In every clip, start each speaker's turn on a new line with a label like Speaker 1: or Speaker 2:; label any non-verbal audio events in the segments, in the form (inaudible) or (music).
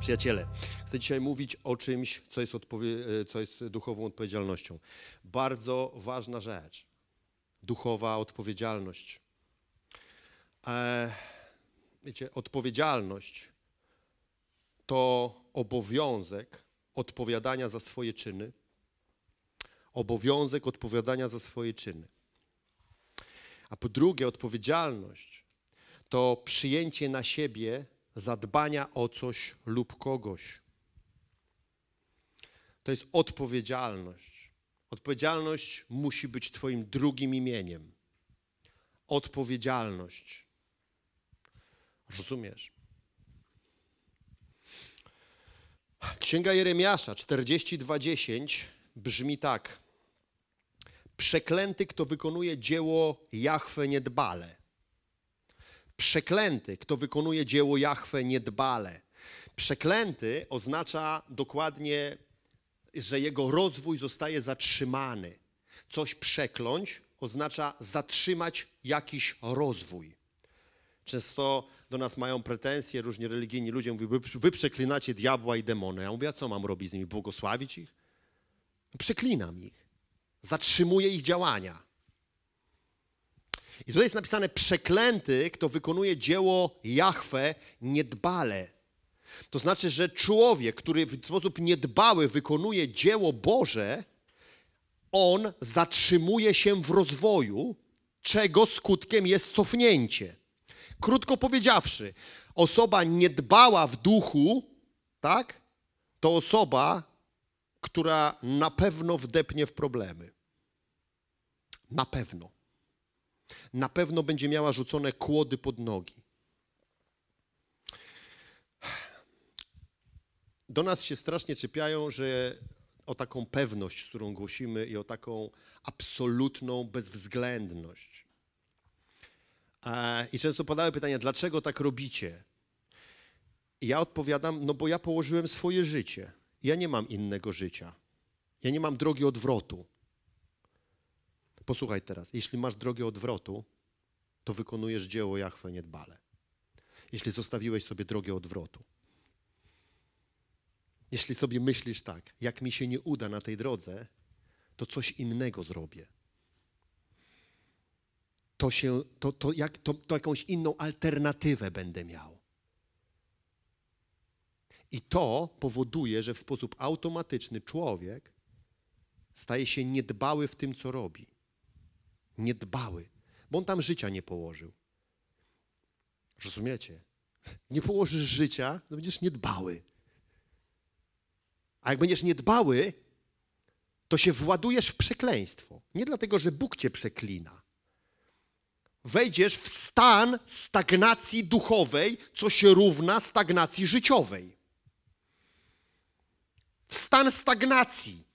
Speaker 1: Przyjaciele, chcę dzisiaj mówić o czymś, co jest, e, co jest, duchową odpowiedzialnością. Bardzo ważna rzecz. Duchowa odpowiedzialność. E, wiecie, odpowiedzialność to obowiązek odpowiadania za swoje czyny. Obowiązek odpowiadania za swoje czyny. A po drugie, odpowiedzialność to przyjęcie na siebie zadbania o coś lub kogoś. To jest odpowiedzialność. Odpowiedzialność musi być Twoim drugim imieniem. Odpowiedzialność. Rozumiesz? Księga Jeremiasza 42:10 brzmi tak: Przeklęty, kto wykonuje dzieło jachwę niedbale Przeklęty, kto wykonuje dzieło Jahwe niedbale. Przeklęty oznacza dokładnie, że jego rozwój zostaje zatrzymany. Coś przekląć oznacza zatrzymać jakiś rozwój. Często do nas mają pretensje różni religijni ludzie. Mówią, wy, wy przeklinacie diabła i demony. Ja mówię, a co mam robić z nimi? Błogosławić ich? Przeklinam ich. Zatrzymuję ich działania. I tutaj jest napisane: Przeklęty, kto wykonuje dzieło Jahwe niedbale. To znaczy, że człowiek, który w sposób niedbały wykonuje dzieło Boże, on zatrzymuje się w rozwoju, czego skutkiem jest cofnięcie. Krótko powiedziawszy, osoba niedbała w duchu, tak, to osoba, która na pewno wdepnie w problemy. Na pewno na pewno będzie miała rzucone kłody pod nogi. Do nas się strasznie czepiają, że o taką pewność, którą głosimy, i o taką absolutną bezwzględność. E, I często padały pytania, dlaczego tak robicie? I ja odpowiadam, no bo ja położyłem swoje życie. Ja nie mam innego życia. Ja nie mam drogi odwrotu. Posłuchaj teraz, jeśli masz drogę odwrotu, to wykonujesz dzieło Jachwę niedbale. Jeśli zostawiłeś sobie drogę odwrotu. Jeśli sobie myślisz tak, jak mi się nie uda na tej drodze, to coś innego zrobię. To, się, to, to, jak, to, to jakąś inną alternatywę będę miał. I to powoduje, że w sposób automatyczny człowiek staje się niedbały w tym, co robi niedbały, bo on tam życia nie położył. Rozumiecie? Nie położysz życia, to będziesz niedbały. A jak będziesz niedbały, to się władujesz w przekleństwo. Nie dlatego, że Bóg cię przeklina. Wejdziesz w stan stagnacji duchowej, co się równa stagnacji życiowej. W stan stagnacji.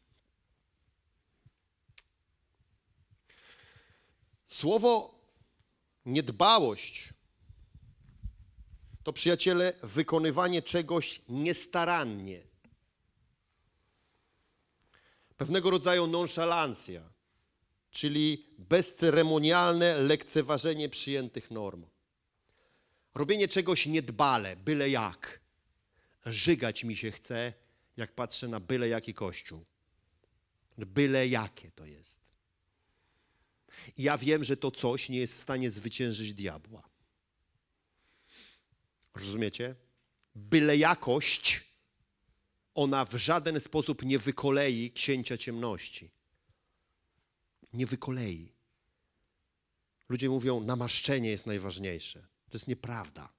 Speaker 1: Słowo niedbałość to, przyjaciele, wykonywanie czegoś niestarannie. Pewnego rodzaju nonszalancja, czyli bezceremonialne lekceważenie przyjętych norm. Robienie czegoś niedbale, byle jak. Żygać mi się chce, jak patrzę na byle jaki kościół. Byle jakie to jest. I ja wiem, że to coś nie jest w stanie zwyciężyć diabła. Rozumiecie? Byle jakość, ona w żaden sposób nie wykolei księcia ciemności. Nie wykolei. Ludzie mówią, namaszczenie jest najważniejsze. To jest nieprawda.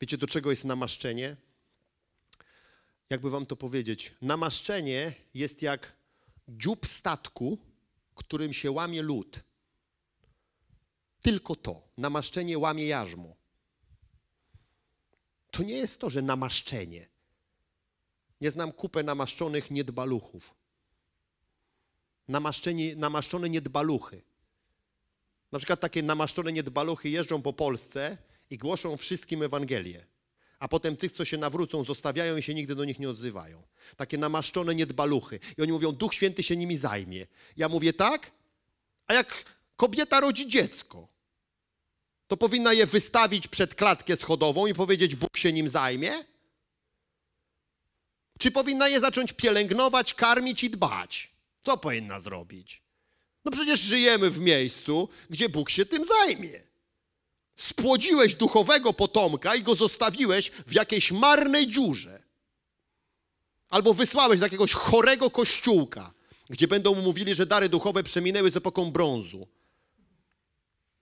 Speaker 1: Wiecie, do czego jest namaszczenie? Jakby wam to powiedzieć. Namaszczenie jest jak dziób statku, którym się łamie lód. Tylko to. Namaszczenie łamie jarzmo. To nie jest to, że namaszczenie. Nie znam kupę namaszczonych niedbaluchów. Namaszczenie, namaszczone niedbaluchy. Na przykład takie namaszczone niedbaluchy jeżdżą po Polsce i głoszą wszystkim Ewangelię a potem tych, co się nawrócą, zostawiają i się nigdy do nich nie odzywają. Takie namaszczone niedbaluchy. I oni mówią, Duch Święty się nimi zajmie. Ja mówię tak, a jak kobieta rodzi dziecko, to powinna je wystawić przed klatkę schodową i powiedzieć, Bóg się nim zajmie? Czy powinna je zacząć pielęgnować, karmić i dbać? Co powinna zrobić? No przecież żyjemy w miejscu, gdzie Bóg się tym zajmie spłodziłeś duchowego potomka i go zostawiłeś w jakiejś marnej dziurze. Albo wysłałeś do jakiegoś chorego kościółka, gdzie będą mu mówili, że dary duchowe przeminęły z epoką brązu.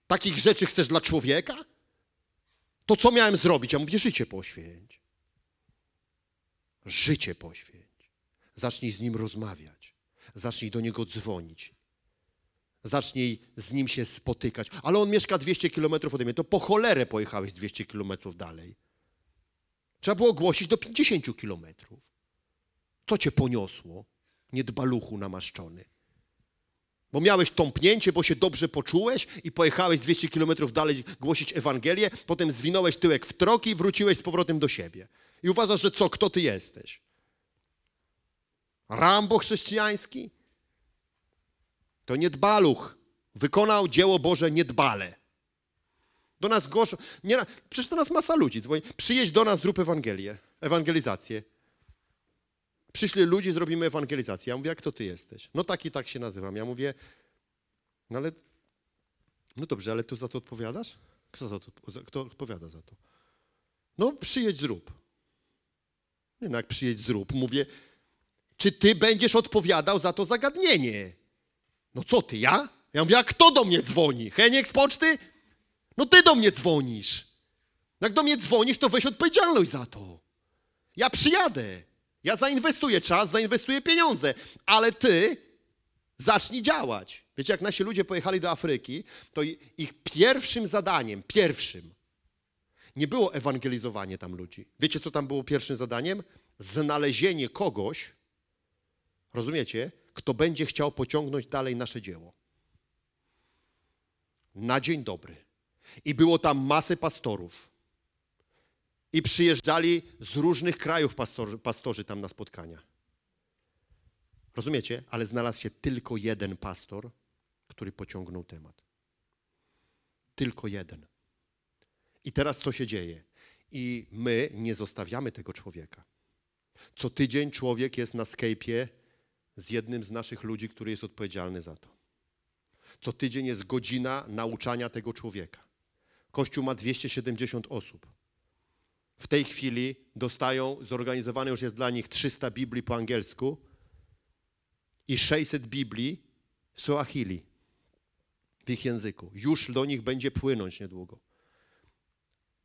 Speaker 1: Takich rzeczy chcesz dla człowieka? To co miałem zrobić? Ja mówię, życie poświęć. Życie poświęć. Zacznij z nim rozmawiać. Zacznij do niego dzwonić zacznij z nim się spotykać. Ale on mieszka 200 kilometrów ode mnie, to po cholerę pojechałeś 200 kilometrów dalej. Trzeba było głosić do 50 kilometrów. Co cię poniosło, niedbaluchu namaszczony? Bo miałeś tąpnięcie, bo się dobrze poczułeś i pojechałeś 200 kilometrów dalej głosić Ewangelię, potem zwinąłeś tyłek w troki i wróciłeś z powrotem do siebie. I uważasz, że co, kto ty jesteś? Rambo chrześcijański? To niedbaluch wykonał dzieło Boże niedbale. Do nas gorzą. Nie, przecież do nas masa ludzi Przyjedź do nas, zrób Ewangelię, ewangelizację. Przyszli ludzi, zrobimy ewangelizację. Ja mówię, jak to ty jesteś? No tak i tak się nazywam. Ja mówię, no ale, no dobrze, ale tu za to odpowiadasz? Kto, za to, kto odpowiada za to? No przyjedź, zrób. Nie no, jak przyjedź, zrób. Mówię, czy ty będziesz odpowiadał za to zagadnienie? No co ty, ja? Ja mówię, a kto do mnie dzwoni? Heniek z poczty? No ty do mnie dzwonisz. No jak do mnie dzwonisz, to weź odpowiedzialność za to. Ja przyjadę. Ja zainwestuję czas, zainwestuję pieniądze, ale ty zacznij działać. Wiecie, jak nasi ludzie pojechali do Afryki, to ich pierwszym zadaniem, pierwszym, nie było ewangelizowanie tam ludzi. Wiecie, co tam było pierwszym zadaniem? Znalezienie kogoś, rozumiecie, kto będzie chciał pociągnąć dalej nasze dzieło. Na dzień dobry. I było tam masę pastorów. I przyjeżdżali z różnych krajów pastorzy, pastorzy tam na spotkania. Rozumiecie? Ale znalazł się tylko jeden pastor, który pociągnął temat. Tylko jeden. I teraz co się dzieje? I my nie zostawiamy tego człowieka. Co tydzień człowiek jest na Skype'ie z jednym z naszych ludzi, który jest odpowiedzialny za to. Co tydzień jest godzina nauczania tego człowieka. Kościół ma 270 osób. W tej chwili dostają, zorganizowane już jest dla nich 300 Biblii po angielsku i 600 Biblii w Soahili, w ich języku. Już do nich będzie płynąć niedługo.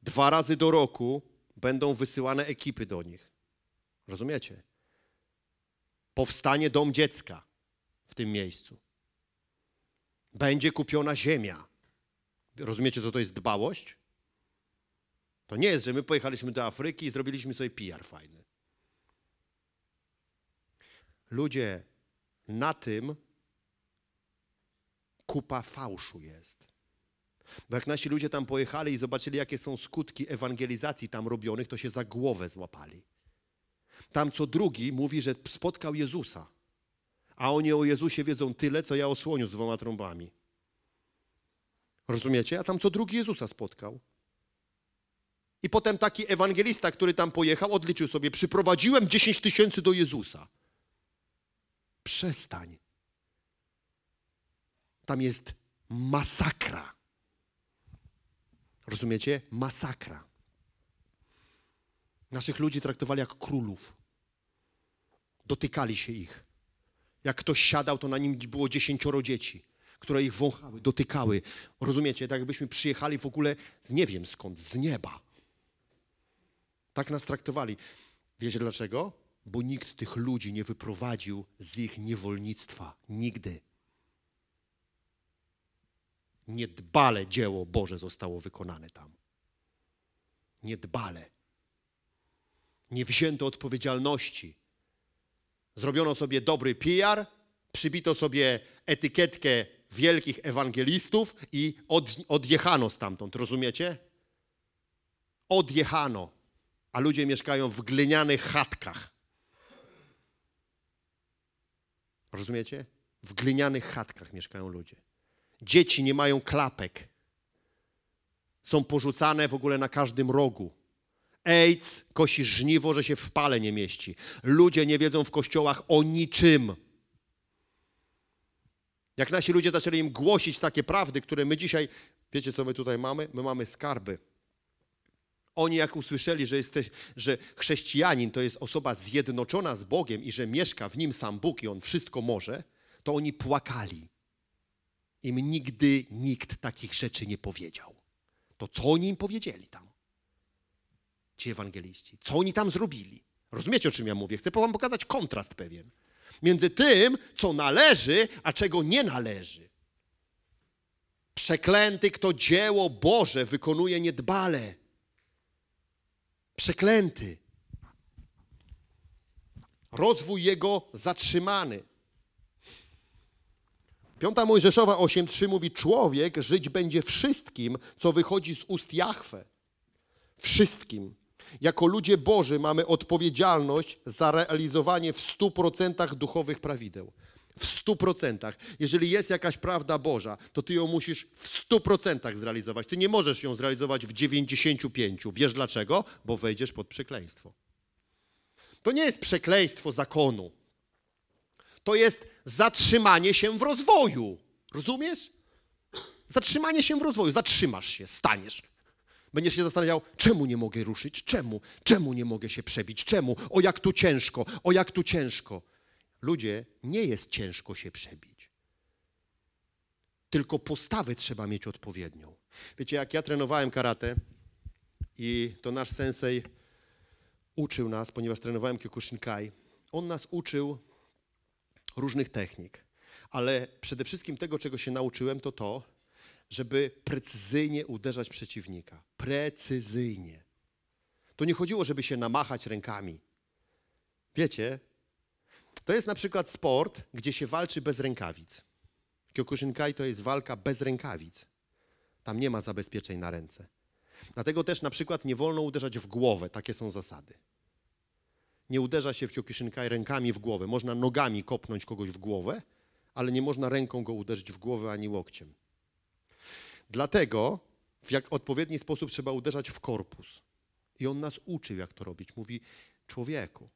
Speaker 1: Dwa razy do roku będą wysyłane ekipy do nich. Rozumiecie? powstanie dom dziecka w tym miejscu. Będzie kupiona ziemia. Rozumiecie, co to jest dbałość? To nie jest, że my pojechaliśmy do Afryki i zrobiliśmy sobie PR fajny. Ludzie, na tym kupa fałszu jest. Bo jak nasi ludzie tam pojechali i zobaczyli, jakie są skutki ewangelizacji tam robionych, to się za głowę złapali. Tam co drugi mówi, że spotkał Jezusa. A oni o Jezusie wiedzą tyle, co ja o słoniu z dwoma trąbami. Rozumiecie? A tam co drugi Jezusa spotkał. I potem taki ewangelista, który tam pojechał, odliczył sobie: Przyprowadziłem 10 tysięcy do Jezusa. Przestań. Tam jest masakra. Rozumiecie? Masakra. Naszych ludzi traktowali jak królów. Dotykali się ich. Jak ktoś siadał, to na nim było dziesięcioro dzieci, które ich wąchały, dotykały. Rozumiecie? Tak jakbyśmy przyjechali w ogóle, z, nie wiem skąd, z nieba. Tak nas traktowali. Wiecie dlaczego? Bo nikt tych ludzi nie wyprowadził z ich niewolnictwa. Nigdy. Niedbale dzieło Boże zostało wykonane tam. Niedbale. Nie wzięto odpowiedzialności. Zrobiono sobie dobry PR, przybito sobie etykietkę wielkich ewangelistów i od, odjechano stamtąd, rozumiecie? Odjechano, a ludzie mieszkają w glinianych chatkach. Rozumiecie? W glinianych chatkach mieszkają ludzie. Dzieci nie mają klapek. Są porzucane w ogóle na każdym rogu. AIDS kosi żniwo, że się w pale nie mieści. Ludzie nie wiedzą w kościołach o niczym. Jak nasi ludzie zaczęli im głosić takie prawdy, które my dzisiaj, wiecie co my tutaj mamy? My mamy skarby. Oni jak usłyszeli, że, jesteś, że chrześcijanin to jest osoba zjednoczona z Bogiem i że mieszka w nim sam Bóg i on wszystko może, to oni płakali. Im nigdy nikt takich rzeczy nie powiedział. To co oni im powiedzieli tam? ci ewangeliści. Co oni tam zrobili? Rozumiecie, o czym ja mówię? Chcę wam pokazać kontrast pewien między tym, co należy, a czego nie należy. Przeklęty, kto dzieło Boże wykonuje niedbale. Przeklęty. Rozwój jego zatrzymany. Piąta Mojżeszowa 8.3 mówi, człowiek żyć będzie wszystkim, co wychodzi z ust Jachwę. Wszystkim. Jako ludzie Boży mamy odpowiedzialność za realizowanie w 100% duchowych prawideł. W 100%. Jeżeli jest jakaś prawda Boża, to ty ją musisz w 100% zrealizować. Ty nie możesz ją zrealizować w 95%. Wiesz dlaczego? Bo wejdziesz pod przekleństwo. To nie jest przekleństwo zakonu. To jest zatrzymanie się w rozwoju. Rozumiesz? Zatrzymanie się w rozwoju. Zatrzymasz się, staniesz. Będziesz się zastanawiał, czemu nie mogę ruszyć, czemu, czemu nie mogę się przebić, czemu, o jak tu ciężko, o jak tu ciężko. Ludzie, nie jest ciężko się przebić. Tylko postawę trzeba mieć odpowiednią. Wiecie, jak ja trenowałem karate i to nasz sensei uczył nas, ponieważ trenowałem Kyokushinkai, on nas uczył różnych technik. Ale przede wszystkim tego, czego się nauczyłem, to to, żeby precyzyjnie uderzać przeciwnika. Precyzyjnie. To nie chodziło, żeby się namachać rękami. Wiecie, to jest na przykład sport, gdzie się walczy bez rękawic. Kyokushinkai to jest walka bez rękawic. Tam nie ma zabezpieczeń na ręce. Dlatego też na przykład nie wolno uderzać w głowę. Takie są zasady. Nie uderza się w Kyokushinkai rękami w głowę. Można nogami kopnąć kogoś w głowę, ale nie można ręką go uderzyć w głowę ani łokciem. Dlatego w jak odpowiedni sposób trzeba uderzać w korpus. I on nas uczył, jak to robić. Mówi, człowieku,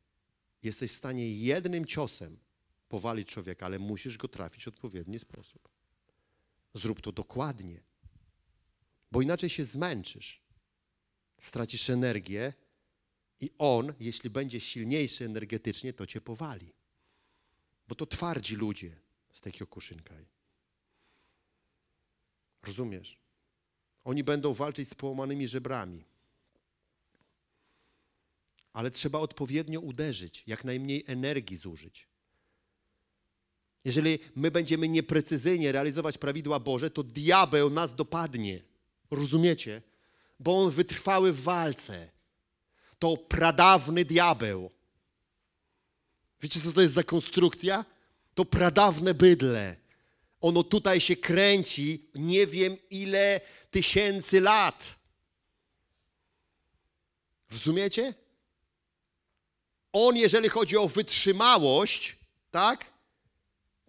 Speaker 1: jesteś w stanie jednym ciosem powalić człowieka, ale musisz go trafić w odpowiedni sposób. Zrób to dokładnie, bo inaczej się zmęczysz, stracisz energię i on, jeśli będzie silniejszy energetycznie, to cię powali. Bo to twardzi ludzie z takiej kuszynkaj. Rozumiesz? Oni będą walczyć z połamanymi żebrami. Ale trzeba odpowiednio uderzyć, jak najmniej energii zużyć. Jeżeli my będziemy nieprecyzyjnie realizować prawidła Boże, to diabeł nas dopadnie. Rozumiecie? Bo on wytrwały w walce. To pradawny diabeł. Wiecie, co to jest za konstrukcja? To pradawne bydle. Ono tutaj się kręci nie wiem ile tysięcy lat. Rozumiecie? On, jeżeli chodzi o wytrzymałość, tak,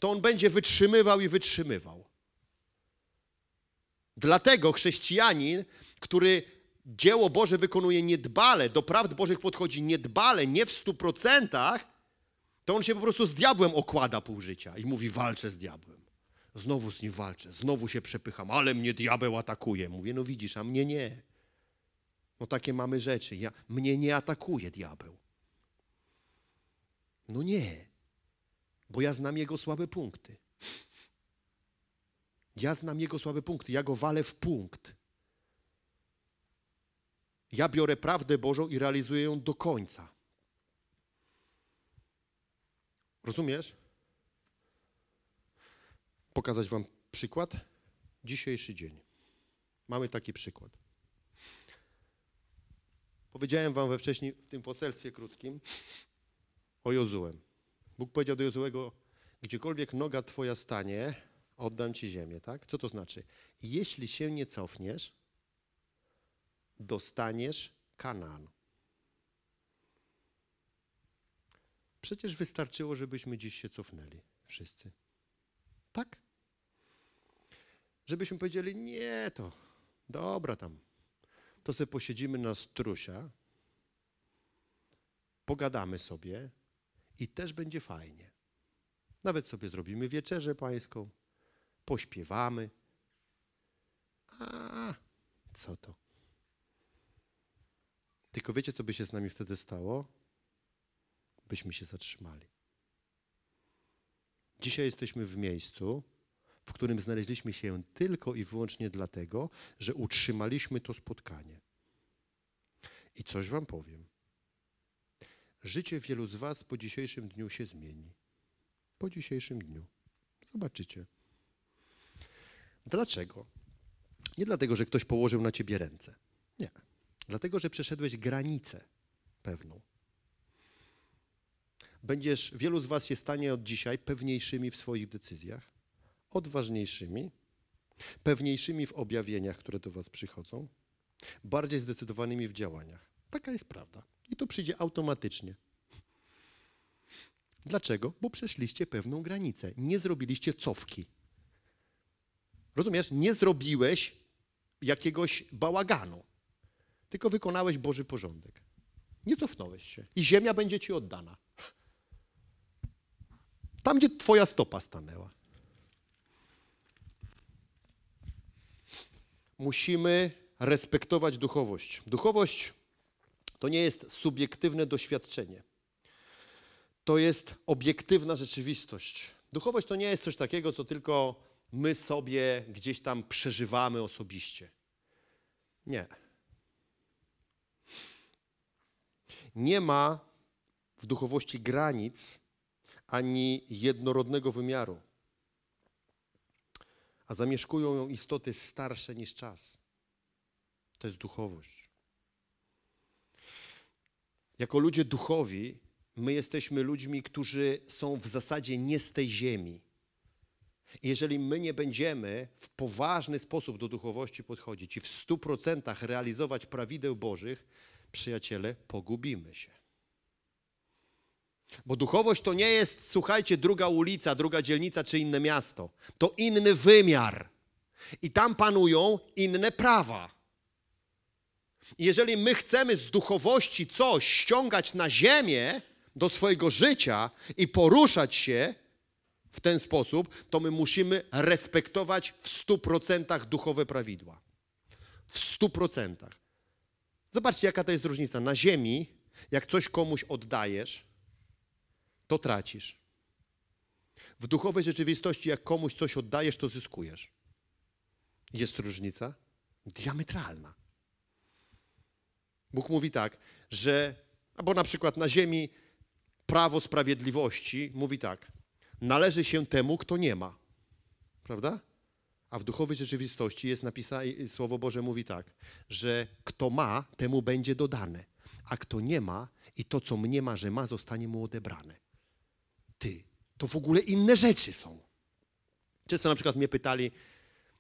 Speaker 1: to on będzie wytrzymywał i wytrzymywał. Dlatego chrześcijanin, który dzieło Boże wykonuje niedbale, do prawd Bożych podchodzi niedbale, nie w stu procentach, to on się po prostu z diabłem okłada pół życia i mówi: walczę z diabłem. Znowu z nim walczę, znowu się przepycham, ale mnie diabeł atakuje. Mówię, no widzisz, a mnie nie. No takie mamy rzeczy. Ja, mnie nie atakuje diabeł. No nie, bo ja znam jego słabe punkty. Ja znam jego słabe punkty, ja go walę w punkt. Ja biorę prawdę Bożą i realizuję ją do końca. Rozumiesz? pokazać Wam przykład. Dzisiejszy dzień. Mamy taki przykład. Powiedziałem Wam we wcześniej, w tym poselstwie krótkim, o Jozułem. Bóg powiedział do Jozułego, gdziekolwiek noga Twoja stanie, oddam Ci ziemię, tak? Co to znaczy? Jeśli się nie cofniesz, dostaniesz Kanaan. Przecież wystarczyło, żebyśmy dziś się cofnęli wszyscy. Tak? żebyśmy powiedzieli, nie to, dobra tam, to sobie posiedzimy na strusia, pogadamy sobie i też będzie fajnie. Nawet sobie zrobimy wieczerzę pańską, pośpiewamy. A, co to? Tylko wiecie, co by się z nami wtedy stało? Byśmy się zatrzymali. Dzisiaj jesteśmy w miejscu, w którym znaleźliśmy się tylko i wyłącznie dlatego, że utrzymaliśmy to spotkanie. I coś Wam powiem. Życie wielu z Was po dzisiejszym dniu się zmieni. Po dzisiejszym dniu. Zobaczycie. Dlaczego? Nie dlatego, że ktoś położył na ciebie ręce. Nie. Dlatego, że przeszedłeś granicę pewną. Będziesz, wielu z Was się stanie od dzisiaj pewniejszymi w swoich decyzjach odważniejszymi, pewniejszymi w objawieniach, które do Was przychodzą, bardziej zdecydowanymi w działaniach. Taka jest prawda. I to przyjdzie automatycznie. Dlaczego? Bo przeszliście pewną granicę. Nie zrobiliście cofki. Rozumiesz? Nie zrobiłeś jakiegoś bałaganu, tylko wykonałeś Boży porządek. Nie cofnąłeś się i ziemia będzie ci oddana. Tam, gdzie Twoja stopa stanęła. musimy respektować duchowość. Duchowość to nie jest subiektywne doświadczenie. To jest obiektywna rzeczywistość. Duchowość to nie jest coś takiego, co tylko my sobie gdzieś tam przeżywamy osobiście. Nie. Nie ma w duchowości granic ani jednorodnego wymiaru a zamieszkują ją istoty starsze niż czas. To jest duchowość. Jako ludzie duchowi, my jesteśmy ludźmi, którzy są w zasadzie nie z tej ziemi. Jeżeli my nie będziemy w poważny sposób do duchowości podchodzić i w stu procentach realizować prawideł Bożych, przyjaciele, pogubimy się. Bo duchowość to nie jest, słuchajcie, druga ulica, druga dzielnica czy inne miasto. To inny wymiar. I tam panują inne prawa. Jeżeli my chcemy z duchowości coś ściągać na ziemię do swojego życia i poruszać się w ten sposób, to my musimy respektować w stu procentach duchowe prawidła. W stu procentach. Zobaczcie, jaka to jest różnica. Na ziemi, jak coś komuś oddajesz, to tracisz. W duchowej rzeczywistości, jak komuś coś oddajesz, to zyskujesz. Jest różnica diametralna. Bóg mówi tak, że, albo na przykład na ziemi prawo sprawiedliwości mówi tak, należy się temu, kto nie ma. Prawda? A w duchowej rzeczywistości jest napisane, Słowo Boże mówi tak, że kto ma, temu będzie dodane, a kto nie ma i to, co mnie ma, że ma, zostanie mu odebrane ty. To w ogóle inne rzeczy są. Często na przykład mnie pytali,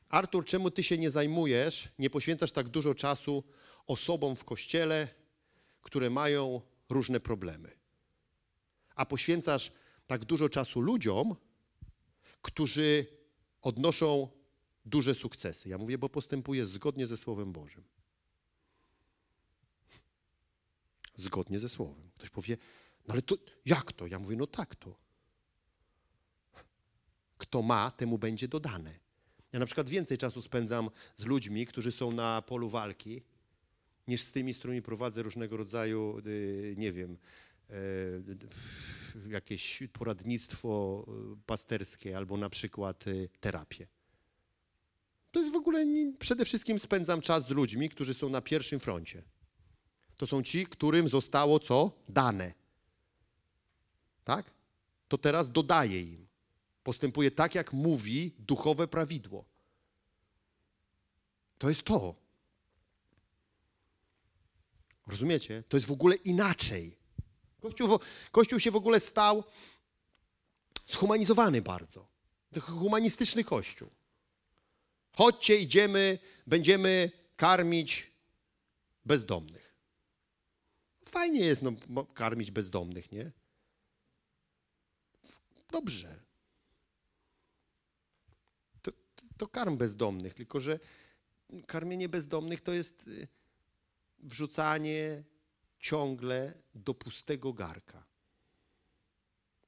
Speaker 1: Artur, czemu ty się nie zajmujesz, nie poświęcasz tak dużo czasu osobom w kościele, które mają różne problemy? A poświęcasz tak dużo czasu ludziom, którzy odnoszą duże sukcesy. Ja mówię, bo postępuję zgodnie ze Słowem Bożym. Zgodnie ze Słowem. Ktoś powie, no ale to jak to? Ja mówię, no tak to kto ma, temu będzie dodane. Ja na przykład więcej czasu spędzam z ludźmi, którzy są na polu walki, niż z tymi, z którymi prowadzę różnego rodzaju, y, nie wiem, y, jakieś poradnictwo y, pasterskie albo na przykład terapię. To jest w ogóle, przede wszystkim spędzam czas z ludźmi, którzy są na pierwszym froncie. To są ci, którym zostało co? Dane. Tak? To teraz dodaję im. Postępuje tak, jak mówi duchowe prawidło. To jest to. Rozumiecie? To jest w ogóle inaczej. Kościół, kościół się w ogóle stał zhumanizowany bardzo. To humanistyczny kościół. Chodźcie, idziemy, będziemy karmić bezdomnych. Fajnie jest no, karmić bezdomnych, nie? Dobrze. to karm bezdomnych, tylko że karmienie bezdomnych to jest y, wrzucanie ciągle do pustego garka.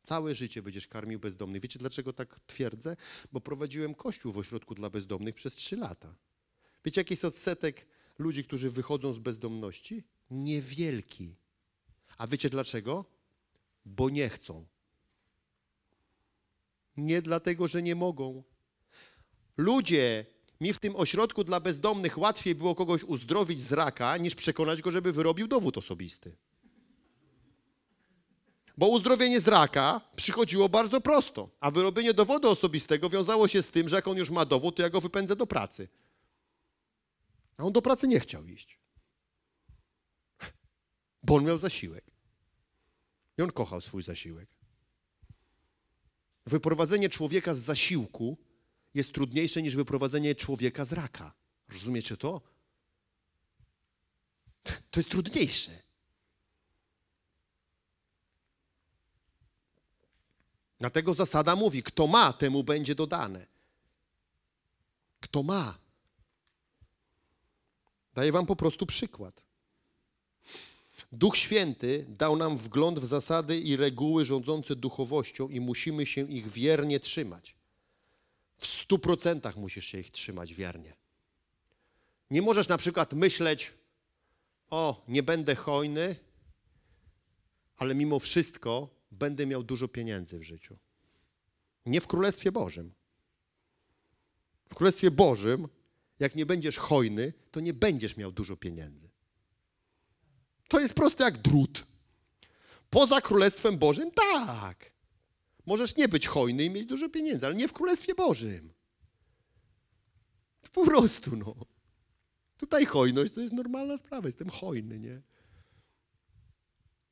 Speaker 1: Całe życie będziesz karmił bezdomnych. Wiecie dlaczego tak twierdzę? Bo prowadziłem kościół w ośrodku dla bezdomnych przez trzy lata. Wiecie, jaki jest odsetek ludzi, którzy wychodzą z bezdomności? Niewielki. A wiecie dlaczego? Bo nie chcą. Nie dlatego, że nie mogą, Ludzie, mi w tym ośrodku dla bezdomnych łatwiej było kogoś uzdrowić z raka, niż przekonać go, żeby wyrobił dowód osobisty. Bo uzdrowienie z raka przychodziło bardzo prosto, a wyrobienie dowodu osobistego wiązało się z tym, że jak on już ma dowód, to ja go wypędzę do pracy. A on do pracy nie chciał iść, bo on miał zasiłek. I on kochał swój zasiłek. Wyprowadzenie człowieka z zasiłku jest trudniejsze niż wyprowadzenie człowieka z raka. Rozumiecie to? To jest trudniejsze. Dlatego zasada mówi: kto ma, temu będzie dodane. Kto ma. Daję Wam po prostu przykład. Duch Święty dał nam wgląd w zasady i reguły rządzące duchowością i musimy się ich wiernie trzymać. W stu procentach musisz się ich trzymać wiernie. Nie możesz na przykład myśleć, o, nie będę hojny, ale mimo wszystko będę miał dużo pieniędzy w życiu. Nie w Królestwie Bożym. W Królestwie Bożym, jak nie będziesz hojny, to nie będziesz miał dużo pieniędzy. To jest proste jak drut. Poza Królestwem Bożym tak. Możesz nie być hojny i mieć dużo pieniędzy, ale nie w Królestwie Bożym. Po prostu, no. Tutaj hojność to jest normalna sprawa, jestem hojny, nie?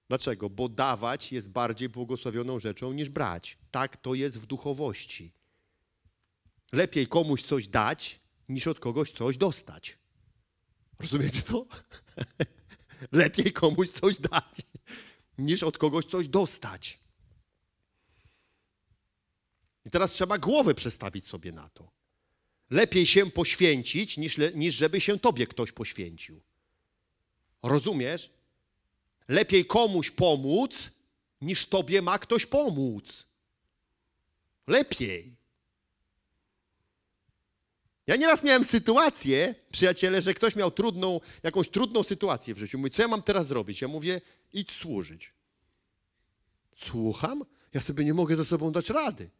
Speaker 1: Dlaczego? Bo dawać jest bardziej błogosławioną rzeczą niż brać. Tak to jest w duchowości. Lepiej komuś coś dać, niż od kogoś coś dostać. Rozumiecie to? (laughs) Lepiej komuś coś dać, niż od kogoś coś dostać. I teraz trzeba głowę przestawić sobie na to. Lepiej się poświęcić, niż, niż żeby się tobie ktoś poświęcił. Rozumiesz? Lepiej komuś pomóc, niż tobie ma ktoś pomóc. Lepiej. Ja nieraz miałem sytuację, przyjaciele, że ktoś miał trudną, jakąś trudną sytuację w życiu. Mówi, co ja mam teraz zrobić? Ja mówię, idź służyć. Słucham? Ja sobie nie mogę ze sobą dać rady.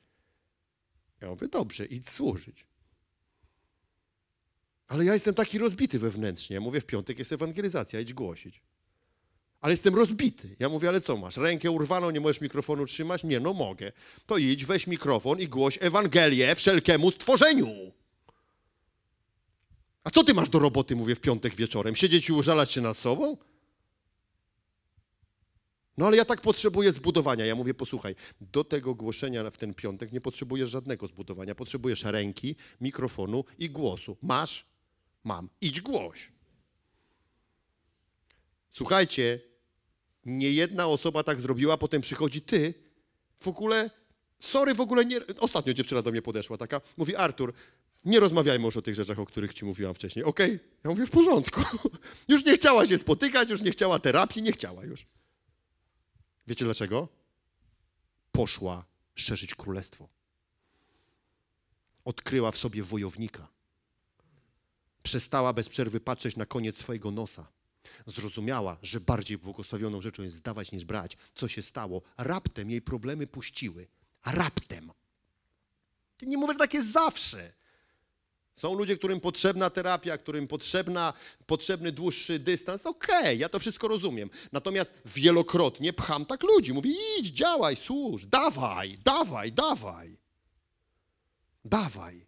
Speaker 1: Ja mówię, dobrze, idź służyć. Ale ja jestem taki rozbity wewnętrznie. Ja mówię, w piątek jest ewangelizacja, idź głosić. Ale jestem rozbity. Ja mówię, ale co masz? Rękę urwaną, nie możesz mikrofonu trzymać? Nie, no mogę. To idź, weź mikrofon i głoś Ewangelię wszelkiemu stworzeniu. A co ty masz do roboty, mówię, w piątek wieczorem? Siedzieć i użalać się nad sobą? No ale ja tak potrzebuję zbudowania. Ja mówię, posłuchaj, do tego głoszenia w ten piątek nie potrzebujesz żadnego zbudowania. Potrzebujesz ręki, mikrofonu i głosu. Masz? Mam. Idź głoś. Słuchajcie, nie jedna osoba tak zrobiła, potem przychodzi ty. W ogóle, sorry, w ogóle nie... Ostatnio dziewczyna do mnie podeszła taka, mówi Artur, nie rozmawiajmy już o tych rzeczach, o których ci mówiłam wcześniej. Okej? Okay? Ja mówię, w porządku. (laughs) już nie chciała się spotykać, już nie chciała terapii, nie chciała już. Wiecie dlaczego? Poszła szerzyć królestwo. Odkryła w sobie wojownika. Przestała bez przerwy patrzeć na koniec swojego nosa. Zrozumiała, że bardziej błogosławioną rzeczą jest zdawać niż brać. Co się stało? Raptem jej problemy puściły. Raptem. Nie mówię, że tak jest zawsze. Są ludzie, którym potrzebna terapia, którym potrzebna, potrzebny dłuższy dystans. Okej, okay, ja to wszystko rozumiem. Natomiast wielokrotnie pcham tak ludzi. Mówię, idź, działaj, służ, dawaj, dawaj, dawaj. Dawaj.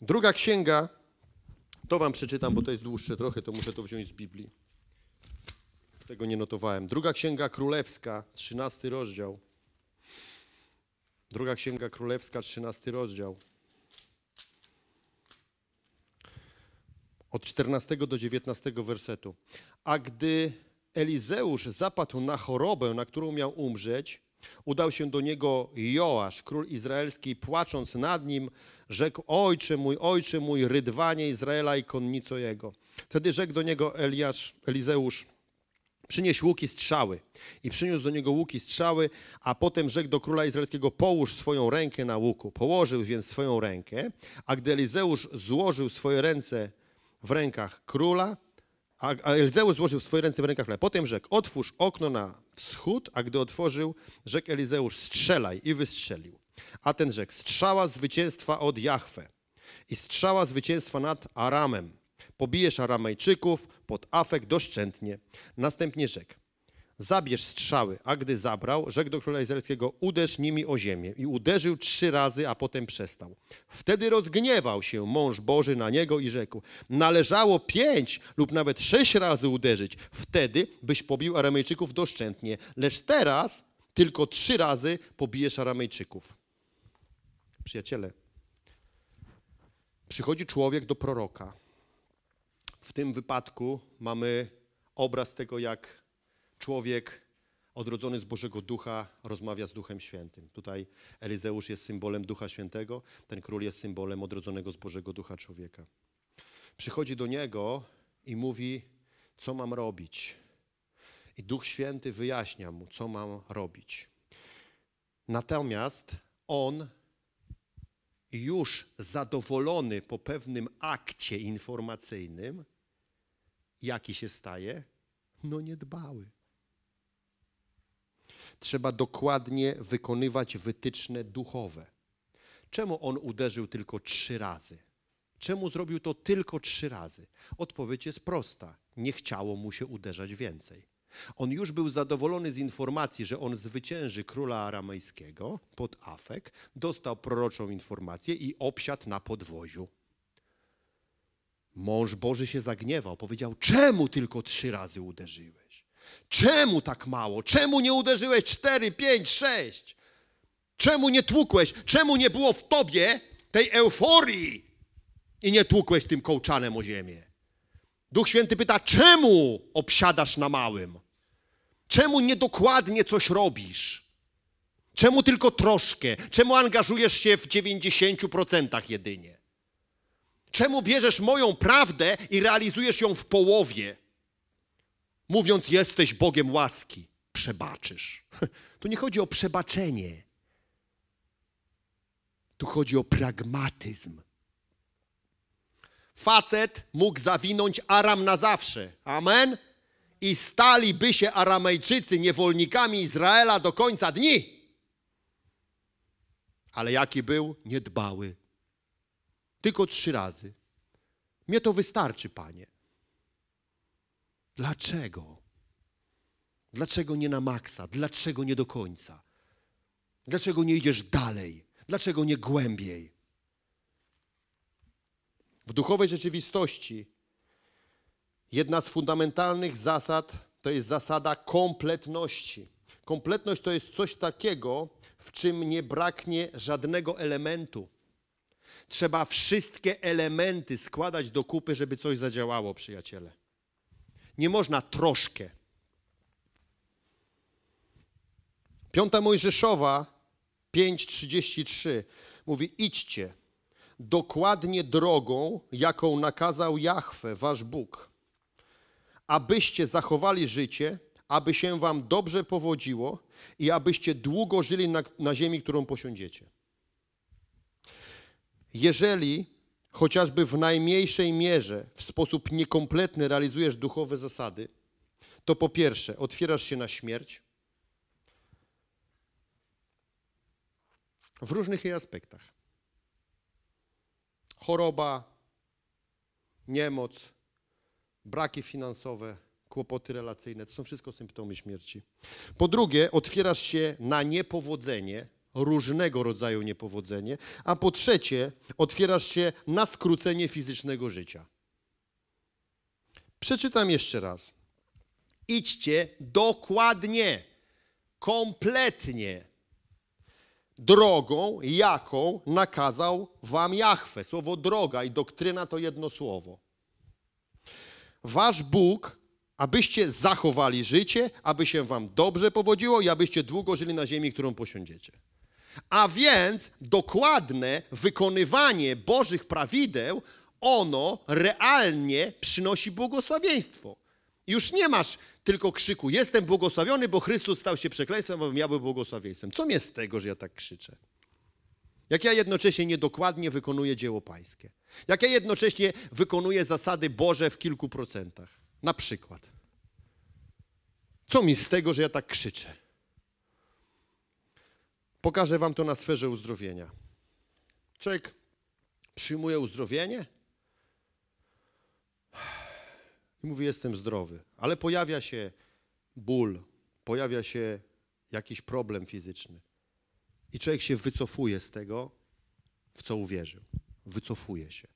Speaker 1: Druga księga, to wam przeczytam, bo to jest dłuższe trochę, to muszę to wziąć z Biblii tego nie notowałem. Druga Księga Królewska, 13 rozdział. Druga Księga Królewska, 13 rozdział. Od 14 do 19 wersetu. A gdy Elizeusz zapadł na chorobę, na którą miał umrzeć, udał się do niego Joasz, król izraelski, płacząc nad nim, rzekł: Ojcze mój, ojcze mój, rydwanie Izraela i konnico jego. Wtedy rzekł do niego Eliasz, Elizeusz: Przynieś łuki strzały. I przyniósł do niego łuki strzały, a potem rzekł do króla izraelskiego: Połóż swoją rękę na łuku. Położył więc swoją rękę, a gdy Elizeusz złożył swoje ręce w rękach króla, a Elizeusz złożył swoje ręce w rękach króla. Potem rzekł: Otwórz okno na wschód, a gdy otworzył, rzekł Elizeusz: Strzelaj i wystrzelił. A ten rzekł: Strzała zwycięstwa od Jahwe i strzała zwycięstwa nad Aramem. Pobijesz Aramejczyków, pod afek doszczętnie. Następnie rzekł, zabierz strzały, a gdy zabrał, rzekł do króla izraelskiego, uderz nimi o ziemię. I uderzył trzy razy, a potem przestał. Wtedy rozgniewał się mąż Boży na niego i rzekł, należało pięć lub nawet sześć razy uderzyć, wtedy byś pobił Aramejczyków doszczętnie, lecz teraz tylko trzy razy pobijesz Aramejczyków. Przyjaciele, przychodzi człowiek do proroka, w tym wypadku mamy obraz tego, jak człowiek odrodzony z Bożego Ducha rozmawia z Duchem Świętym. Tutaj Elizeusz jest symbolem Ducha Świętego, ten król jest symbolem odrodzonego z Bożego Ducha człowieka. Przychodzi do niego i mówi, co mam robić. I Duch Święty wyjaśnia mu, co mam robić. Natomiast on już zadowolony po pewnym akcie informacyjnym, Jaki się staje? No niedbały. Trzeba dokładnie wykonywać wytyczne duchowe. Czemu on uderzył tylko trzy razy? Czemu zrobił to tylko trzy razy? Odpowiedź jest prosta. Nie chciało mu się uderzać więcej. On już był zadowolony z informacji, że on zwycięży króla aramejskiego pod Afek, dostał proroczą informację i obsiadł na podwoziu. Mąż Boży się zagniewał, powiedział: Czemu tylko trzy razy uderzyłeś? Czemu tak mało? Czemu nie uderzyłeś cztery, pięć, sześć? Czemu nie tłukłeś? Czemu nie było w tobie tej euforii i nie tłukłeś tym kołczanem o ziemię? Duch Święty pyta: Czemu obsiadasz na małym? Czemu niedokładnie coś robisz? Czemu tylko troszkę? Czemu angażujesz się w 90% jedynie? Czemu bierzesz moją prawdę i realizujesz ją w połowie? Mówiąc, jesteś Bogiem łaski, przebaczysz. (laughs) Tu nie chodzi o przebaczenie. Tu chodzi o pragmatyzm. Facet mógł zawinąć Aram na zawsze. Amen? I staliby się Aramejczycy niewolnikami Izraela do końca dni. Ale jaki był? Niedbały. Tylko trzy razy. Mnie to wystarczy, panie. Dlaczego? Dlaczego nie na maksa? Dlaczego nie do końca? Dlaczego nie idziesz dalej? Dlaczego nie głębiej? W duchowej rzeczywistości jedna z fundamentalnych zasad to jest zasada kompletności. Kompletność to jest coś takiego, w czym nie braknie żadnego elementu. Trzeba wszystkie elementy składać do kupy, żeby coś zadziałało, przyjaciele. Nie można troszkę. Piąta Mojżeszowa 5:33 mówi: Idźcie dokładnie drogą, jaką nakazał Jahwe, wasz Bóg, abyście zachowali życie, aby się wam dobrze powodziło i abyście długo żyli na, na ziemi, którą posiądziecie jeżeli chociażby w najmniejszej mierze, w sposób niekompletny realizujesz duchowe zasady, to po pierwsze otwierasz się na śmierć w różnych jej aspektach. Choroba, niemoc, braki finansowe, kłopoty relacyjne to są wszystko symptomy śmierci. Po drugie, otwierasz się na niepowodzenie różnego rodzaju niepowodzenie, a po trzecie, otwierasz się na skrócenie fizycznego życia. Przeczytam jeszcze raz. Idźcie dokładnie, kompletnie drogą, jaką nakazał wam jachwę. Słowo droga i doktryna to jedno słowo. Wasz Bóg, abyście zachowali życie, aby się wam dobrze powodziło i abyście długo żyli na ziemi, którą posiądziecie. A więc dokładne wykonywanie Bożych prawideł, ono realnie przynosi błogosławieństwo. Już nie masz tylko krzyku, jestem błogosławiony, bo Chrystus stał się przekleństwem, bo ja był błogosławieństwem. Co mi z tego, że ja tak krzyczę? Jak ja jednocześnie niedokładnie wykonuję dzieło pańskie. Jak ja jednocześnie wykonuję zasady Boże w kilku procentach. Na przykład. Co mi z tego, że ja tak krzyczę? Pokażę wam to na sferze uzdrowienia. Czek przyjmuje uzdrowienie i mówi: Jestem zdrowy, ale pojawia się ból, pojawia się jakiś problem fizyczny. I człowiek się wycofuje z tego, w co uwierzył. Wycofuje się.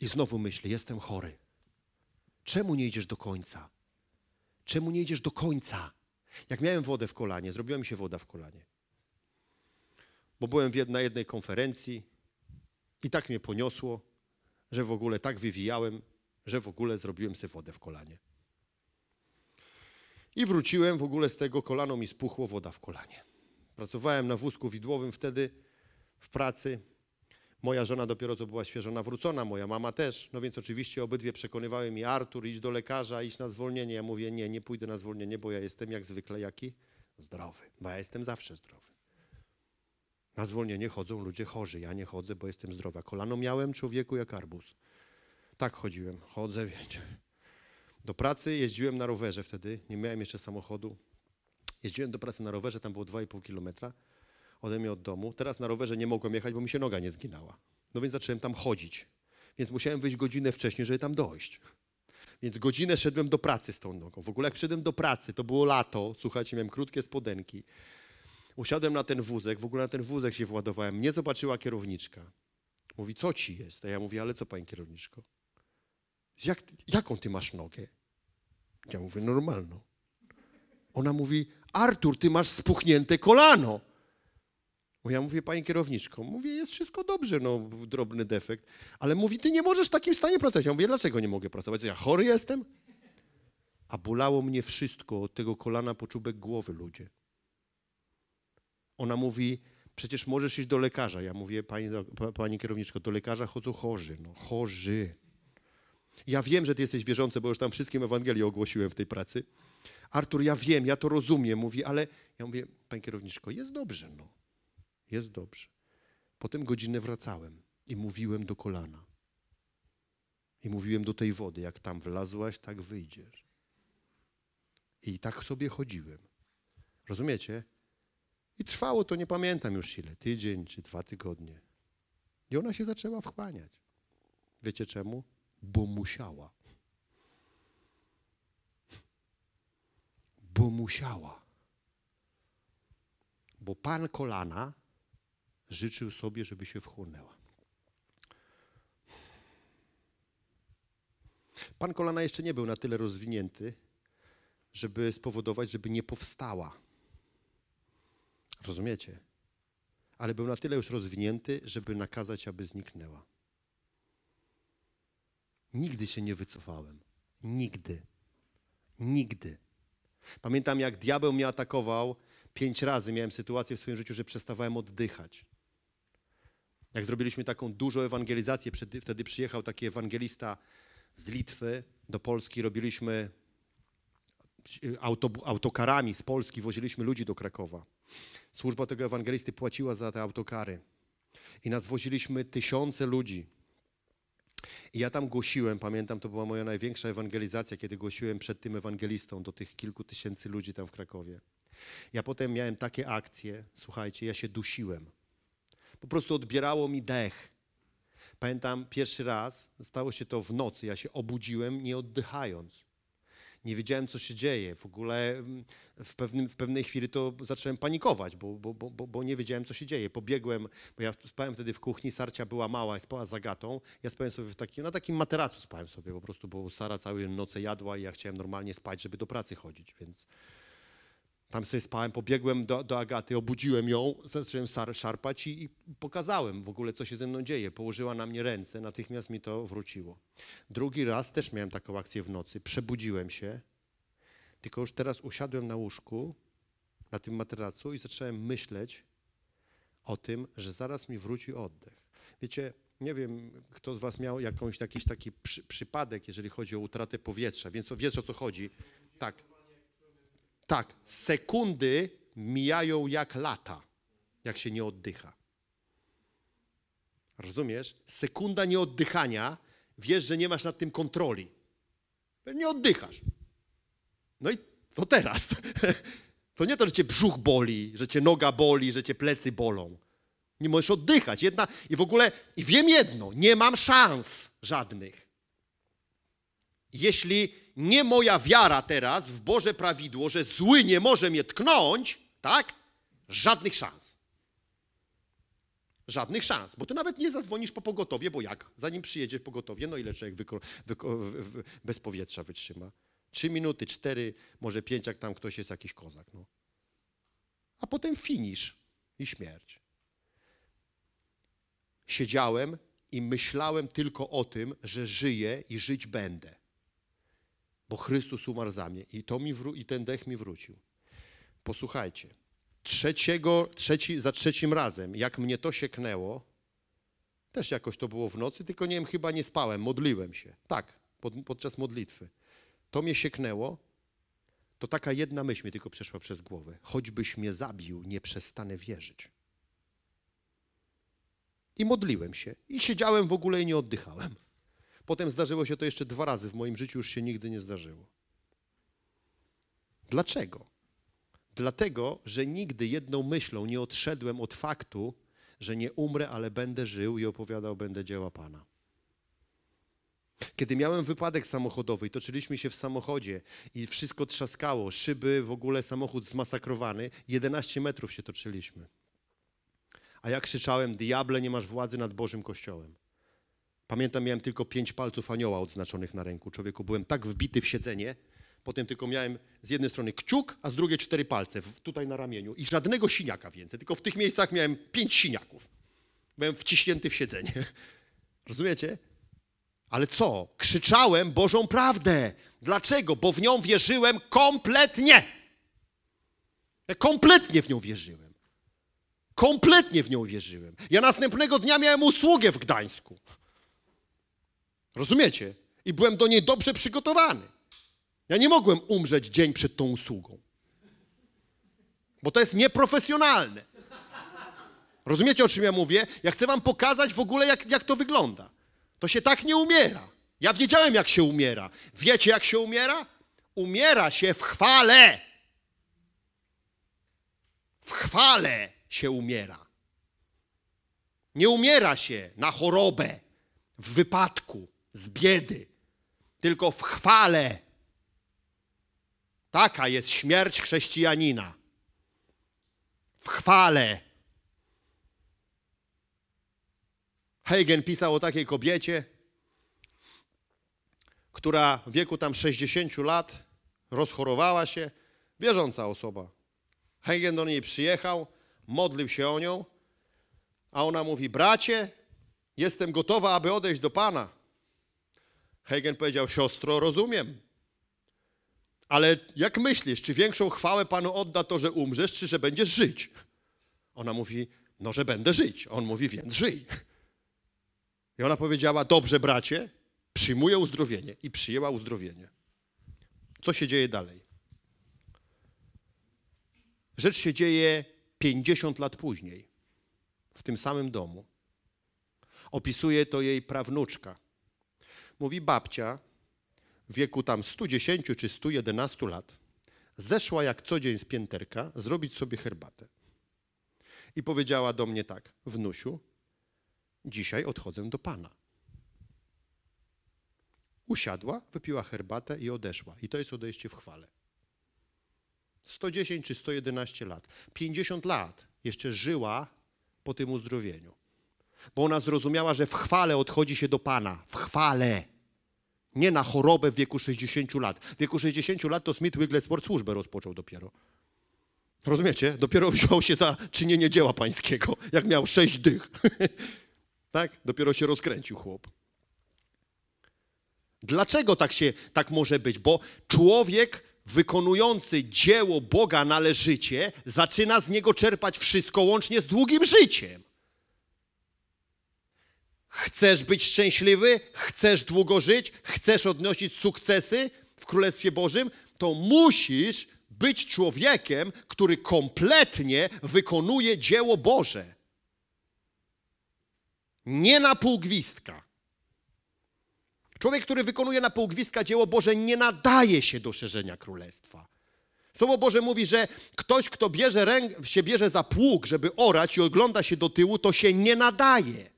Speaker 1: I znowu myśli: Jestem chory. Czemu nie idziesz do końca? Czemu nie idziesz do końca? Jak miałem wodę w kolanie, zrobiła mi się woda w kolanie bo byłem na jednej konferencji i tak mnie poniosło, że w ogóle tak wywijałem, że w ogóle zrobiłem sobie wodę w kolanie. I wróciłem w ogóle z tego, kolano mi spuchło, woda w kolanie. Pracowałem na wózku widłowym wtedy w pracy. Moja żona dopiero co była świeżo nawrócona, moja mama też. No więc oczywiście obydwie przekonywały mi, Artur, idź do lekarza, idź na zwolnienie. Ja mówię, nie, nie pójdę na zwolnienie, bo ja jestem jak zwykle jaki? Zdrowy. Bo ja jestem zawsze zdrowy. Na zwolnienie chodzą ludzie chorzy. Ja nie chodzę, bo jestem zdrowa. Kolano miałem człowieku jak arbuz. Tak chodziłem. Chodzę, wiecie. Do pracy jeździłem na rowerze wtedy. Nie miałem jeszcze samochodu. Jeździłem do pracy na rowerze, tam było 2,5 kilometra ode mnie od domu. Teraz na rowerze nie mogłem jechać, bo mi się noga nie zginęła. No więc zacząłem tam chodzić. Więc musiałem wyjść godzinę wcześniej, żeby tam dojść. Więc godzinę szedłem do pracy z tą nogą. W ogóle jak przyszedłem do pracy, to było lato, słuchajcie, miałem krótkie spodenki. Usiadłem na ten wózek, w ogóle na ten wózek się władowałem. Nie zobaczyła kierowniczka. Mówi, co ci jest? A ja mówię, ale co pani kierowniczko? Jak, jaką ty masz nogę? Ja mówię, normalną. Ona mówi, Artur, ty masz spuchnięte kolano. Ja mówię, pani kierowniczko, mówię, jest wszystko dobrze, no drobny defekt, ale mówi, ty nie możesz w takim stanie pracować. Ja mówię, dlaczego nie mogę pracować? Ja chory jestem? A bolało mnie wszystko, od tego kolana po czubek głowy, ludzie. Ona mówi, przecież możesz iść do lekarza. Ja mówię, pani, pani kierowniczko, do lekarza chodzą chorzy, no chorzy. Ja wiem, że ty jesteś wierzący, bo już tam wszystkim Ewangelię ogłosiłem w tej pracy. Artur, ja wiem, ja to rozumiem, mówi, ale ja mówię, pani kierowniczko, jest dobrze, no. Jest dobrze. Potem godzinę wracałem i mówiłem do kolana. I mówiłem do tej wody, jak tam wlazłaś, tak wyjdziesz. I tak sobie chodziłem. Rozumiecie? I trwało to, nie pamiętam już ile, tydzień czy dwa tygodnie. I ona się zaczęła wchłaniać. Wiecie czemu? Bo musiała. Bo musiała. Bo pan kolana życzył sobie, żeby się wchłonęła. Pan kolana jeszcze nie był na tyle rozwinięty, żeby spowodować, żeby nie powstała Rozumiecie? Ale był na tyle już rozwinięty, żeby nakazać, aby zniknęła. Nigdy się nie wycofałem. Nigdy. Nigdy. Pamiętam, jak diabeł mnie atakował, pięć razy miałem sytuację w swoim życiu, że przestawałem oddychać. Jak zrobiliśmy taką dużą ewangelizację, wtedy przyjechał taki ewangelista z Litwy do Polski, robiliśmy e, auto, autokarami z Polski, woziliśmy ludzi do Krakowa. Służba tego ewangelisty płaciła za te autokary. I nas woziliśmy tysiące ludzi. I ja tam głosiłem, pamiętam, to była moja największa ewangelizacja, kiedy głosiłem przed tym ewangelistą do tych kilku tysięcy ludzi tam w Krakowie. Ja potem miałem takie akcje, słuchajcie, ja się dusiłem. Po prostu odbierało mi dech. Pamiętam pierwszy raz, stało się to w nocy, ja się obudziłem nie oddychając nie wiedziałem, co się dzieje. W ogóle mm, w, pewnym, w pewnej chwili to zacząłem panikować, bo, bo, bo, bo nie wiedziałem, co się dzieje. Pobiegłem, bo ja spałem wtedy w kuchni, Sarcia była mała, spała z Agatą. Ja spałem sobie taki, na takim materacu spałem sobie po prostu, bo Sara całe noce jadła i ja chciałem normalnie spać, żeby do pracy chodzić, więc... Tam sobie spałem, pobiegłem do, do Agaty, obudziłem ją, zacząłem szarpać i, i, pokazałem w ogóle, co się ze mną dzieje. Położyła na mnie ręce, natychmiast mi to wróciło. Drugi raz też miałem taką akcję w nocy. Przebudziłem się, tylko już teraz usiadłem na łóżku, na tym materacu i zacząłem myśleć o tym, że zaraz mi wróci oddech. Wiecie, nie wiem, kto z Was miał jakąś, jakiś taki przy, przypadek, jeżeli chodzi o utratę powietrza, więc wiesz o co chodzi. Tak, tak, sekundy mijają jak lata, jak się nie oddycha. Rozumiesz? Sekunda nieoddychania, wiesz, że nie masz nad tym kontroli. Nie oddychasz. No i to teraz. (laughs) To nie to, że cię brzuch boli, że cię noga boli, że cię plecy bolą. Nie możesz oddychać. Jedna, I w ogóle, i wiem jedno, nie mam szans żadnych. Jeśli nie moja wiara teraz w Boże prawidło, że zły nie może mnie tknąć, tak? Żadnych szans. Żadnych szans, bo ty nawet nie zadzwonisz po pogotowie, bo jak? Zanim przyjedzie pogotowie, no ile człowiek wyko- wyko- w- w- bez powietrza wytrzyma? Trzy minuty, cztery, może pięć, jak tam ktoś jest jakiś kozak. No. A potem finisz i śmierć. Siedziałem i myślałem tylko o tym, że żyję i żyć będę bo Chrystus umarł za mnie i, to mi wró- i ten dech mi wrócił. Posłuchajcie, trzeciego, trzeci, za trzecim razem, jak mnie to sieknęło, też jakoś to było w nocy, tylko nie wiem, chyba nie spałem, modliłem się. Tak, pod, podczas modlitwy. To mnie sieknęło, to taka jedna myśl mi tylko przeszła przez głowę. Choćbyś mnie zabił, nie przestanę wierzyć. I modliłem się. I siedziałem w ogóle i nie oddychałem. Potem zdarzyło się to jeszcze dwa razy w moim życiu, już się nigdy nie zdarzyło. Dlaczego? Dlatego, że nigdy jedną myślą nie odszedłem od faktu, że nie umrę, ale będę żył i opowiadał będę dzieła Pana. Kiedy miałem wypadek samochodowy i toczyliśmy się w samochodzie i wszystko trzaskało, szyby, w ogóle samochód zmasakrowany, 11 metrów się toczyliśmy. A ja krzyczałem, diable, nie masz władzy nad Bożym Kościołem. Pamiętam, miałem tylko pięć palców anioła odznaczonych na ręku. Człowieku, byłem tak wbity w siedzenie, potem tylko miałem z jednej strony kciuk, a z drugiej cztery palce w, tutaj na ramieniu i żadnego siniaka więcej, tylko w tych miejscach miałem pięć siniaków. Byłem wciśnięty w siedzenie. (laughs) Rozumiecie? Ale co? Krzyczałem Bożą prawdę. Dlaczego? Bo w nią wierzyłem kompletnie. Ja kompletnie w nią wierzyłem. Kompletnie w nią wierzyłem. Ja następnego dnia miałem usługę w Gdańsku. Rozumiecie? I byłem do niej dobrze przygotowany. Ja nie mogłem umrzeć dzień przed tą usługą, bo to jest nieprofesjonalne. Rozumiecie, o czym ja mówię? Ja chcę wam pokazać w ogóle, jak, jak to wygląda. To się tak nie umiera. Ja wiedziałem, jak się umiera. Wiecie, jak się umiera? Umiera się w chwale. W chwale się umiera. Nie umiera się na chorobę, w wypadku, z biedy, tylko w chwale. Taka jest śmierć chrześcijanina. W chwale. Heigen pisał o takiej kobiecie, która w wieku tam 60 lat rozchorowała się, wierząca osoba. Heigen do niej przyjechał, modlił się o nią, a ona mówi: Bracie, jestem gotowa, aby odejść do Pana. Hagen powiedział, siostro, rozumiem. Ale jak myślisz, czy większą chwałę Panu odda to, że umrzesz, czy że będziesz żyć? Ona mówi, no, że będę żyć. On mówi, więc żyj. I ona powiedziała, dobrze, bracie, przyjmuję uzdrowienie. I przyjęła uzdrowienie. Co się dzieje dalej? Rzecz się dzieje 50 lat później, w tym samym domu. Opisuje to jej prawnuczka mówi babcia w wieku tam 110 czy 111 lat, zeszła jak co dzień z pięterka zrobić sobie herbatę. I powiedziała do mnie tak, wnusiu, dzisiaj odchodzę do pana. Usiadła, wypiła herbatę i odeszła. I to jest odejście w chwale. 110 czy 111 lat. 50 lat jeszcze żyła po tym uzdrowieniu. Bo ona zrozumiała, że w chwale odchodzi się do Pana. W chwale. Nie na chorobę w wieku 60 lat. W wieku 60 lat to Smith Wigglesworth służbę rozpoczął dopiero. Rozumiecie? Dopiero (laughs) wziął się za czynienie dzieła pańskiego, jak miał sześć dych. (laughs) tak? Dopiero się rozkręcił chłop. Dlaczego tak się tak może być? Bo człowiek wykonujący dzieło Boga należycie zaczyna z niego czerpać wszystko łącznie z długim życiem. Chcesz być szczęśliwy? Chcesz długo żyć? Chcesz odnosić sukcesy w Królestwie Bożym? To musisz być człowiekiem, który kompletnie wykonuje dzieło Boże. Nie na pół gwizdka. Człowiek, który wykonuje na pół gwizdka dzieło Boże, nie nadaje się do szerzenia królestwa. Słowo Boże mówi, że ktoś, kto bierze ręk, się bierze za pług, żeby orać i ogląda się do tyłu, to się nie nadaje.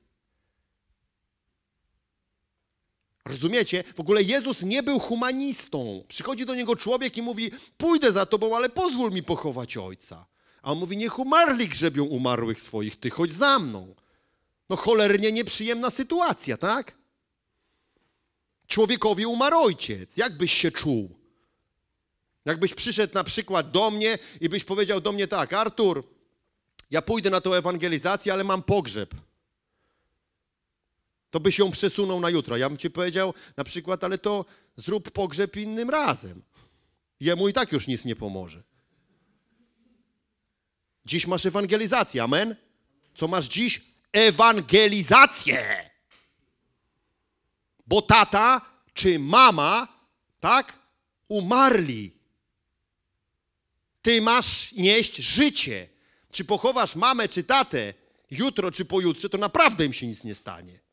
Speaker 1: Rozumiecie? W ogóle Jezus nie był humanistą. Przychodzi do niego człowiek i mówi: Pójdę za tobą, ale pozwól mi pochować ojca. A on mówi: Niech umarli grzebią umarłych swoich, ty chodź za mną. No cholernie nieprzyjemna sytuacja, tak? Człowiekowi umarł ojciec. Jak byś się czuł? Jakbyś przyszedł na przykład do mnie i byś powiedział do mnie tak: Artur, ja pójdę na tą ewangelizację, ale mam pogrzeb to byś ją przesunął na jutro. Ja bym ci powiedział na przykład, ale to zrób pogrzeb innym razem. Jemu i tak już nic nie pomoże. Dziś masz ewangelizację, amen? Co masz dziś? Ewangelizację! Bo tata czy mama, tak, umarli. Ty masz nieść życie. Czy pochowasz mamę czy tatę jutro czy pojutrze, to naprawdę im się nic nie stanie.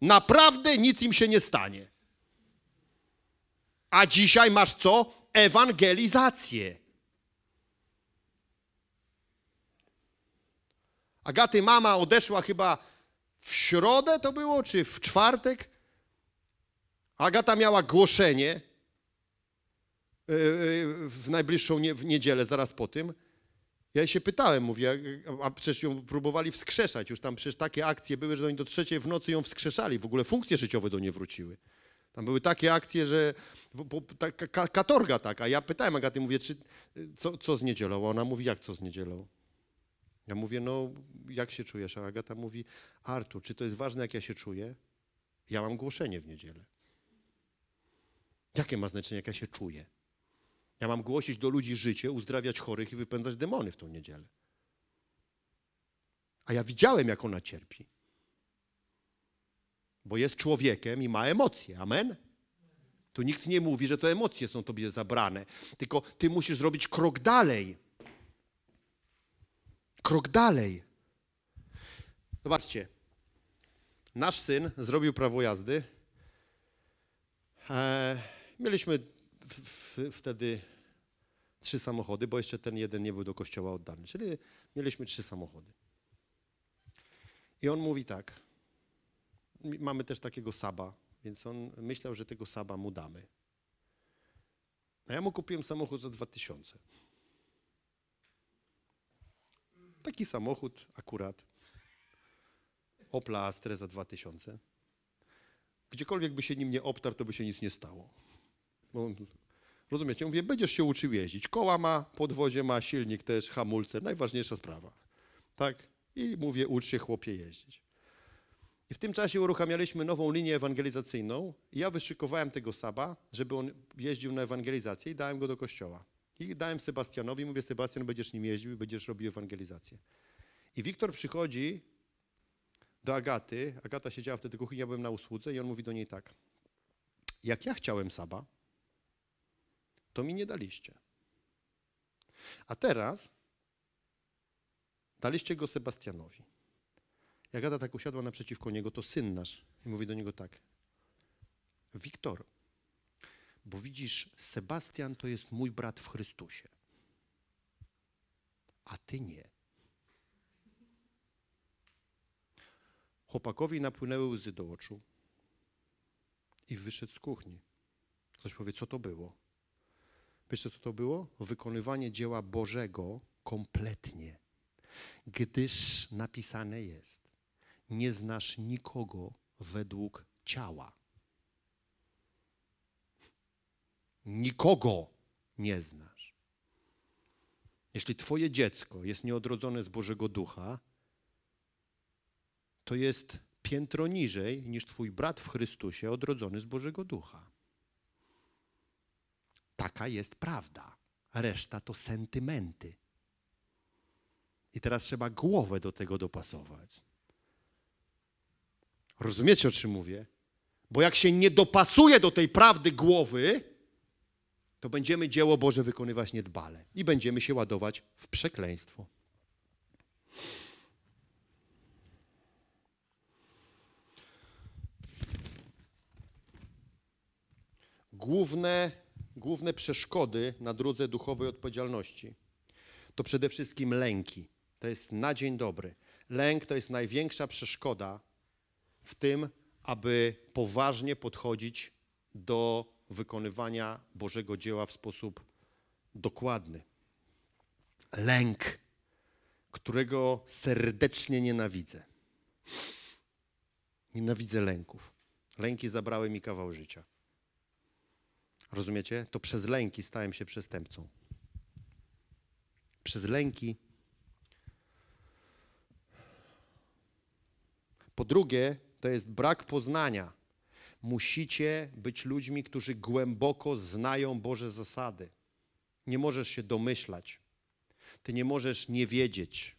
Speaker 1: Naprawdę nic im się nie stanie. A dzisiaj masz co? Ewangelizację. Agaty mama odeszła chyba w środę to było, czy w czwartek. Agata miała głoszenie e, e, w najbliższą niedzielę, zaraz po tym. Ja się pytałem, mówię, a, przecież ją próbowali wskrzeszać, już tam przecież takie akcje były, że oni do trzeciej w nocy ją wskrzeszali, w ogóle funkcje życiowe do niej wróciły. Tam były takie akcje, że bo, ta, ka, katorga taka. Ja pytałem Agaty, mówię, czy, co, co z niedzielą? A ona mówi, jak co z niedzielą? Ja mówię, no jak się czujesz? A Agata mówi, Artur, czy to jest ważne, jak ja się czuję? Ja mam głoszenie w niedzielę. Jakie ma znaczenie, jak ja się czuję? Ja mam głosić do ludzi życie, uzdrawiać chorych i wypędzać demony w tą niedzielę. A ja widziałem, jak ona cierpi. Bo jest człowiekiem i ma emocje. Amen? Tu nikt nie mówi, że to emocje są tobie zabrane. Tylko ty musisz zrobić krok dalej. Krok dalej. Zobaczcie. Nasz syn zrobił prawo jazdy. Eee, mieliśmy wtedy trzy samochody, bo jeszcze ten jeden nie był do kościoła oddany. Czyli mieliśmy trzy samochody. I on mówi tak. Mamy też takiego saba, więc on myślał, że tego saba mu damy. A ja mu kupiłem samochód za 2000. Taki samochód akurat. Opla Astre za 2000. Gdziekolwiek by się nim nie obtarł, to by się nic nie stało. Bo Rozumiecie? Mówię, będziesz się uczył jeździć. Koła ma, podwozie ma, silnik też, hamulce, najważniejsza sprawa. Tak? I mówię, ucz się chłopie jeździć. I w tym czasie uruchamialiśmy nową linię ewangelizacyjną. I ja wyszykowałem tego Saba, żeby on jeździł na ewangelizację i dałem go do kościoła. I dałem Sebastianowi, mówię, Sebastian, będziesz nim jeździł będziesz robił ewangelizację. I Wiktor przychodzi do Agaty. Agata siedziała wtedy w kuchni, ja byłem na usłudze i on mówi do niej tak. Jak ja chciałem Saba, to mi nie daliście. A teraz daliście go Sebastianowi. Jak Ada tak usiadła naprzeciwko niego, to syn nasz i mówi do niego tak. Wiktor, bo widzisz, Sebastian to jest mój brat w Chrystusie, a ty nie. Chłopakowi napłynęły łzy do oczu i wyszedł z kuchni. Ktoś powie, co to było? Wiesz co to było? Wykonywanie dzieła Bożego kompletnie, gdyż napisane jest, nie znasz nikogo według ciała. Nikogo nie znasz. Jeśli Twoje dziecko jest nieodrodzone z Bożego Ducha, to jest piętro niżej niż Twój brat w Chrystusie odrodzony z Bożego Ducha. Taka jest prawda. Reszta to sentymenty. I teraz trzeba głowę do tego dopasować. Rozumiecie, o czym mówię? Bo jak się nie dopasuje do tej prawdy głowy, to będziemy dzieło Boże wykonywać niedbale i będziemy się ładować w przekleństwo. Główne główne przeszkody na drodze duchowej odpowiedzialności to przede wszystkim lęki. To jest na dzień dobry. Lęk to jest największa przeszkoda w tym, aby poważnie podchodzić do wykonywania Bożego dzieła w sposób dokładny. Lęk, którego serdecznie nienawidzę. Nienawidzę lęków. Lęki zabrały mi kawał życia. Rozumiecie? To przez lęki stałem się przestępcą. Przez lęki. Po drugie, to jest brak poznania. Musicie być ludźmi, którzy głęboko znają Boże zasady. Nie możesz się domyślać. Ty nie możesz nie wiedzieć.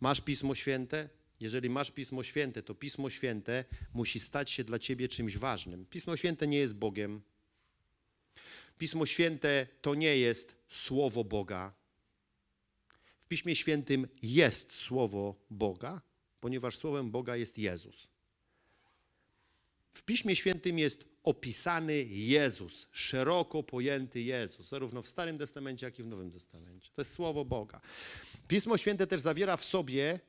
Speaker 1: Masz Pismo Święte? Jeżeli masz Pismo Święte, to Pismo Święte musi stać się dla ciebie czymś ważnym. Pismo Święte nie jest Bogiem, Pismo Święte to nie jest słowo Boga. W Piśmie Świętym jest słowo Boga, ponieważ słowem Boga jest Jezus. W Piśmie Świętym jest opisany Jezus, szeroko pojęty Jezus, zarówno w Starym Testamencie, jak i w Nowym Testamencie. To jest słowo Boga. Pismo Święte też zawiera w sobie,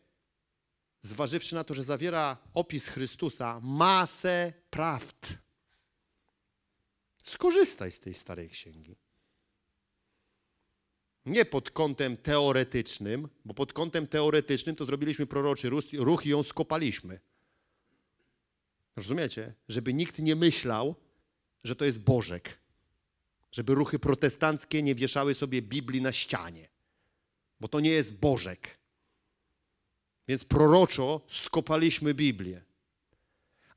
Speaker 1: zważywszy na to, że zawiera opis Chrystusa, masę prawd Skorzystaj z tej starej księgi. Nie pod kątem teoretycznym, bo pod kątem teoretycznym to zrobiliśmy proroczy ruch i ją skopaliśmy. Rozumiecie? Żeby nikt nie myślał, że to jest Bożek. Żeby ruchy protestanckie nie wieszały sobie Biblii na ścianie. Bo to nie jest Bożek. Więc proroczo skopaliśmy Biblię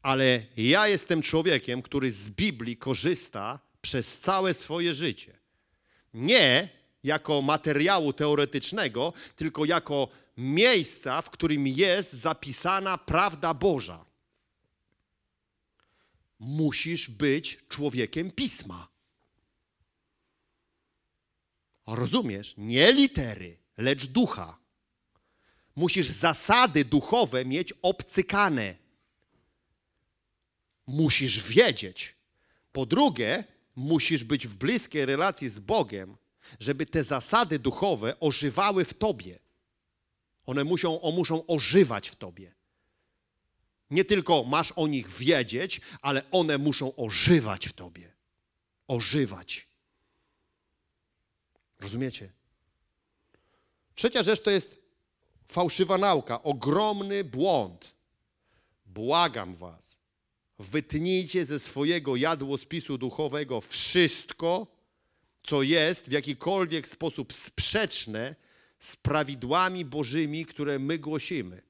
Speaker 1: ale ja jestem człowiekiem, który z Biblii korzysta przez całe swoje życie. Nie jako materiału teoretycznego, tylko jako miejsca, w którym jest zapisana prawda Boża. Musisz być człowiekiem pisma. Rozumiesz? Nie litery, lecz ducha. Musisz zasady duchowe mieć obcykane musisz wiedzieć. Po drugie, musisz być w bliskiej relacji z Bogiem, żeby te zasady duchowe ożywały w tobie. One muszą, muszą ożywać w tobie. Nie tylko masz o nich wiedzieć, ale one muszą ożywać w tobie. Ożywać. Rozumiecie? Trzecia rzecz to jest fałszywa nauka, ogromny błąd. Błagam was, wytnijcie ze swojego jadłospisu duchowego wszystko, co jest w jakikolwiek sposób sprzeczne z prawidłami Bożymi, które my głosimy.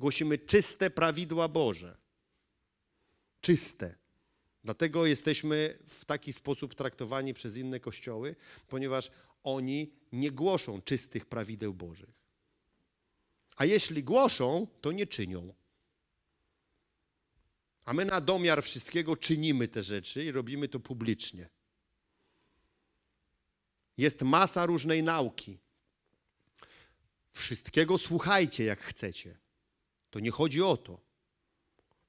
Speaker 1: Głosimy czyste prawidła Boże. Czyste. Dlatego jesteśmy w taki sposób traktowani przez inne kościoły, ponieważ oni nie głoszą czystych prawideł Bożych. A jeśli głoszą, to nie czynią. A my na domiar wszystkiego czynimy te rzeczy i robimy to publicznie. Jest masa różnej nauki. Wszystkiego słuchajcie, jak chcecie. To nie chodzi o to.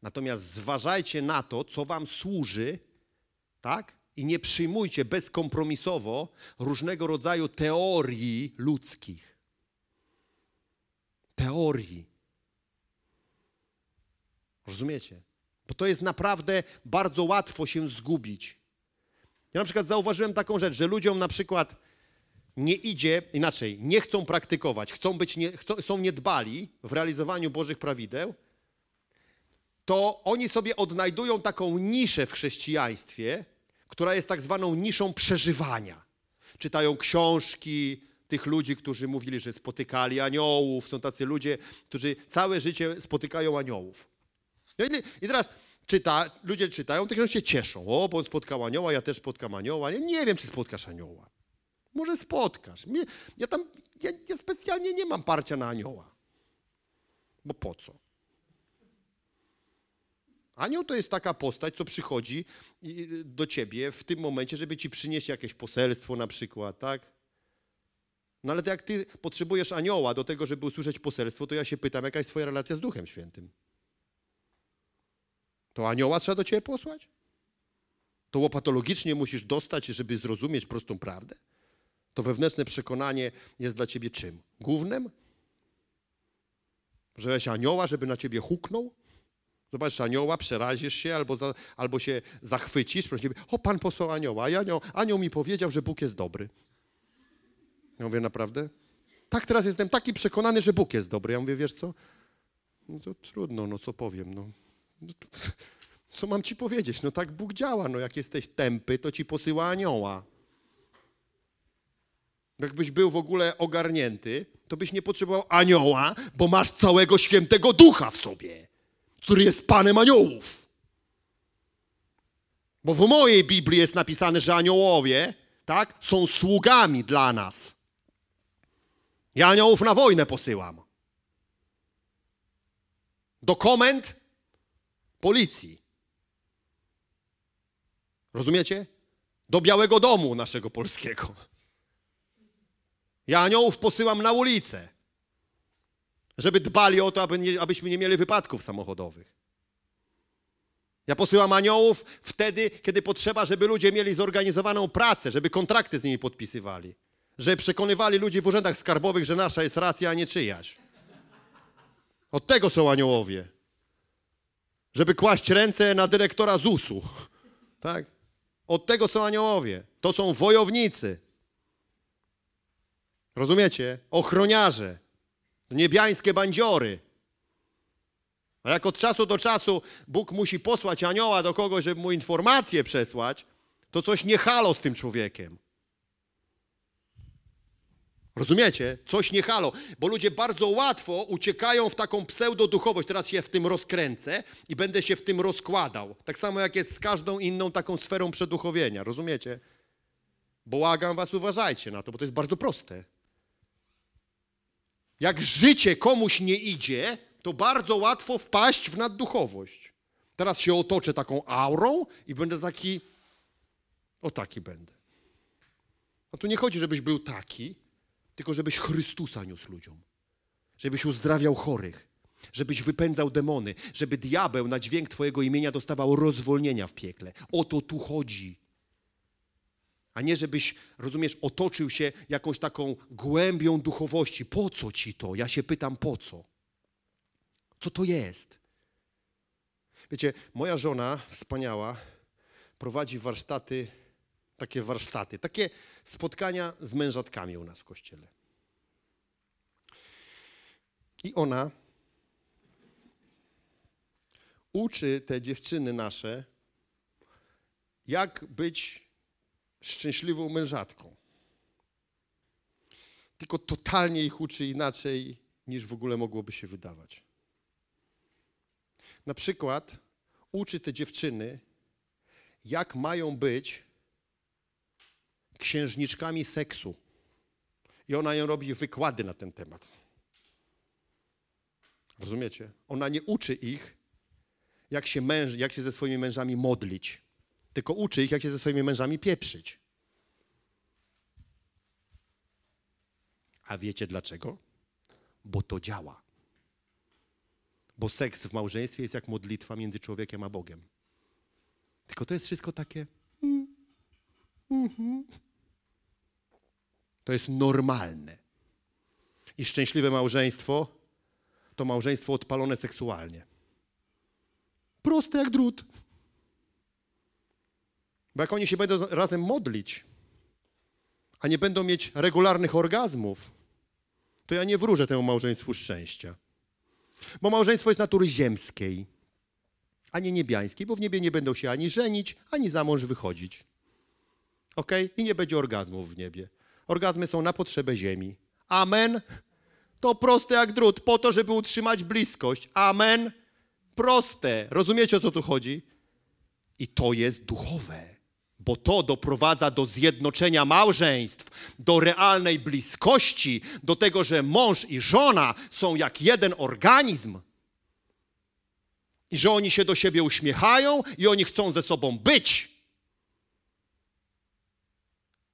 Speaker 1: Natomiast zważajcie na to, co wam służy, tak? I nie przyjmujcie bezkompromisowo różnego rodzaju teorii ludzkich. Teorii. Rozumiecie? Bo to jest naprawdę bardzo łatwo się zgubić. Ja na przykład zauważyłem taką rzecz, że ludziom na przykład nie idzie, inaczej, nie chcą praktykować, chcą być nie, chcą, są niedbali w realizowaniu Bożych prawideł, to oni sobie odnajdują taką niszę w chrześcijaństwie, która jest tak zwaną niszą przeżywania. Czytają książki tych ludzi, którzy mówili, że spotykali aniołów. Są tacy ludzie, którzy całe życie spotykają aniołów. I teraz czyta, ludzie czytają, tak się cieszą. O, bo spotkał anioła, ja też spotkam anioła. Ja nie wiem, czy spotkasz anioła. Może spotkasz. Mnie, ja tam ja, ja specjalnie nie mam parcia na anioła. Bo po co? Anioł to jest taka postać, co przychodzi do ciebie w tym momencie, żeby ci przynieść jakieś poselstwo na przykład, tak? No ale jak ty potrzebujesz anioła do tego, żeby usłyszeć poselstwo, to ja się pytam, jaka jest twoja relacja z Duchem Świętym? To anioła trzeba do ciebie posłać? To łopatologicznie musisz dostać, żeby zrozumieć prostą prawdę? To wewnętrzne przekonanie jest dla ciebie czym? Głównym? Że weź anioła, żeby na ciebie huknął? Zobacz, anioła, przerazisz się albo, za, albo się zachwycisz. Proszę o, Pan posłał anioła. I anioł, anioł mi powiedział, że Bóg jest dobry. Ja mówię, naprawdę? Tak teraz jestem taki przekonany, że Bóg jest dobry. Ja mówię, wiesz co? No to trudno, no co powiem, no. (laughs) co mam ci powiedzieć? No tak Bóg działa. No jak jesteś tępy, to ci posyła anioła. Jakbyś był w ogóle ogarnięty, to byś nie potrzebował anioła, bo masz całego świętego ducha w sobie, który jest panem aniołów. Bo w mojej Biblii jest napisane, że aniołowie, tak, są sługami dla nas. Ja aniołów na wojnę posyłam. Dokument policji. Rozumiecie? Do Białego Domu naszego polskiego. Ja aniołów posyłam na ulicę, żeby dbali o to, aby nie, abyśmy nie mieli wypadków samochodowych. Ja posyłam aniołów wtedy, kiedy potrzeba, żeby ludzie mieli zorganizowaną pracę, żeby kontrakty z nimi podpisywali, żeby przekonywali ludzi w urzędach skarbowych, że nasza jest racja, a nie czyjaś. Od tego są aniołowie żeby kłaść ręce na dyrektora ZUS-u. Tak? Od tego są aniołowie. To są wojownicy. Rozumiecie? Ochroniarze. Niebiańskie bandziory. A jak od czasu do czasu Bóg musi posłać anioła do kogoś, żeby mu informację przesłać, to coś nie halo z tym człowiekiem. Rozumiecie? Coś nie halo, bo ludzie bardzo łatwo uciekają w taką pseudoduchowość. Teraz się w tym rozkręcę i będę się w tym rozkładał. Tak samo jak jest z każdą inną taką sferą przeduchowienia. Rozumiecie? Błagam was, uważajcie na to, bo to jest bardzo proste. Jak życie komuś nie idzie, to bardzo łatwo wpaść w nadduchowość. Teraz się otoczę taką aurą i będę taki, o taki będę. A no tu nie chodzi, żebyś był taki, tylko żebyś Chrystusa niósł ludziom, żebyś uzdrawiał chorych, żebyś wypędzał demony, żeby diabeł na dźwięk Twojego imienia dostawał rozwolnienia w piekle. O to tu chodzi. A nie żebyś, rozumiesz, otoczył się jakąś taką głębią duchowości. Po co ci to? Ja się pytam, po co? Co to jest? Wiecie, moja żona wspaniała prowadzi warsztaty takie warsztaty, takie spotkania z mężatkami u nas w kościele. I ona uczy te dziewczyny nasze, jak być szczęśliwą mężatką. Tylko totalnie ich uczy inaczej, niż w ogóle mogłoby się wydawać. Na przykład uczy te dziewczyny, jak mają być księżniczkami seksu. I ona ją robi wykłady na ten temat. Rozumiecie? Ona nie uczy ich, jak się, męż, jak się ze swoimi mężami modlić, tylko uczy ich, jak się ze swoimi mężami pieprzyć. A wiecie dlaczego? Bo to działa. Bo seks w małżeństwie jest jak modlitwa między człowiekiem a Bogiem. Tylko to jest wszystko takie. Mm, mm -hmm. To jest normalne. I szczęśliwe małżeństwo to małżeństwo odpalone seksualnie. Proste jak drut. Bo jak oni się będą razem modlić, a nie będą mieć regularnych orgazmów, to ja nie wróżę temu małżeństwu szczęścia. Bo małżeństwo jest natury ziemskiej, a nie niebiańskiej, bo w niebie nie będą się ani żenić, ani za mąż wychodzić. ok? I nie będzie orgazmów w niebie. Orgazmy są na potrzebę ziemi. Amen. To proste jak drut, po to, żeby utrzymać bliskość. Amen. Proste. Rozumiecie, o co tu chodzi? I to jest duchowe, bo to doprowadza do zjednoczenia małżeństw, do realnej bliskości, do tego, że mąż i żona są jak jeden organizm. I że oni się do siebie uśmiechają i oni chcą ze sobą być.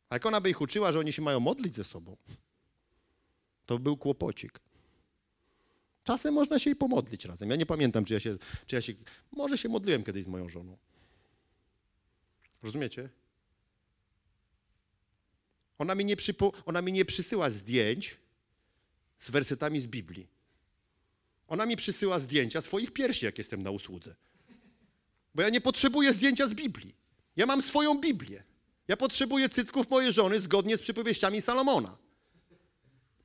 Speaker 1: A jak ona by ich uczyła, że oni się mają modlić ze sobą, to był kłopocik. Czasem można się i pomodlić razem. Ja nie pamiętam, czy ja się, czy ja się. Może się modliłem kiedyś z moją żoną. Rozumiecie? Ona mi nie, przypo, ona mi nie przysyła zdjęć z wersetami z Biblii. Ona mi przysyła zdjęcia swoich piersi, jak jestem na usłudze. Bo ja nie potrzebuję zdjęcia z Biblii. Ja mam swoją Biblię. Ja potrzebuję cycków mojej żony zgodnie z przypowieściami Salomona.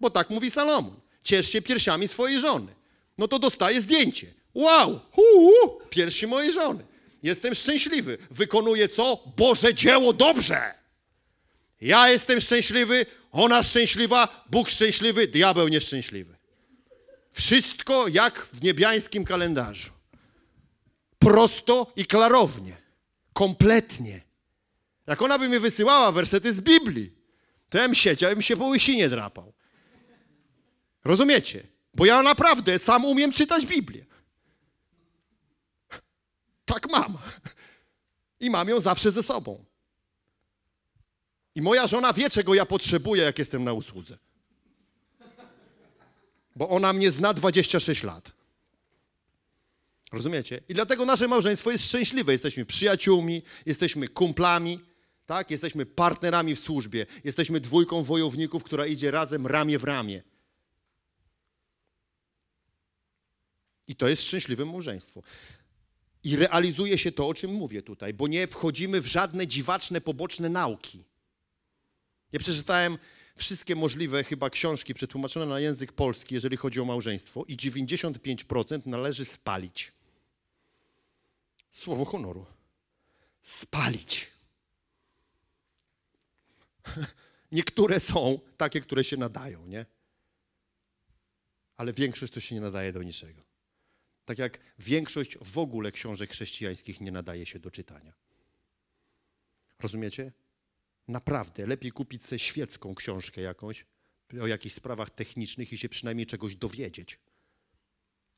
Speaker 1: Bo tak mówi Salomon. Ciesz się piersiami swojej żony. No to dostaję zdjęcie. Wow! Huu! Piersi mojej żony. Jestem szczęśliwy. Wykonuję co? Boże dzieło dobrze. Ja jestem szczęśliwy, ona szczęśliwa, Bóg szczęśliwy, diabeł nieszczęśliwy. Wszystko jak w niebiańskim kalendarzu. Prosto i klarownie. Kompletnie. Jak ona by mi wysyłała wersety z Biblii, to ja bym siedział i bym się po łysinie drapał. Rozumiecie? Bo ja naprawdę sam umiem czytać Biblię. Tak mam. I mam ją zawsze ze sobą. I moja żona wie, czego ja potrzebuję, jak jestem na usłudze. Bo ona mnie zna 26 lat. Rozumiecie? I dlatego nasze małżeństwo jest szczęśliwe. Jesteśmy przyjaciółmi, jesteśmy kumplami. Tak? Jesteśmy partnerami w służbie. Jesteśmy dwójką wojowników, która idzie razem ramię w ramię. I to jest szczęśliwe małżeństwo. I realizuje się to, o czym mówię tutaj, bo nie wchodzimy w żadne dziwaczne, poboczne nauki. Ja przeczytałem wszystkie możliwe chyba książki przetłumaczone na język polski, jeżeli chodzi o małżeństwo, i 95% należy spalić. Słowo honoru. Spalić. (laughs) Niektóre są takie, które się nadają, nie? Ale większość to się nie nadaje do niczego. Tak jak większość w ogóle książek chrześcijańskich nie nadaje się do czytania. Rozumiecie? Naprawdę, lepiej kupić sobie świecką książkę jakąś o jakichś sprawach technicznych i się przynajmniej czegoś dowiedzieć.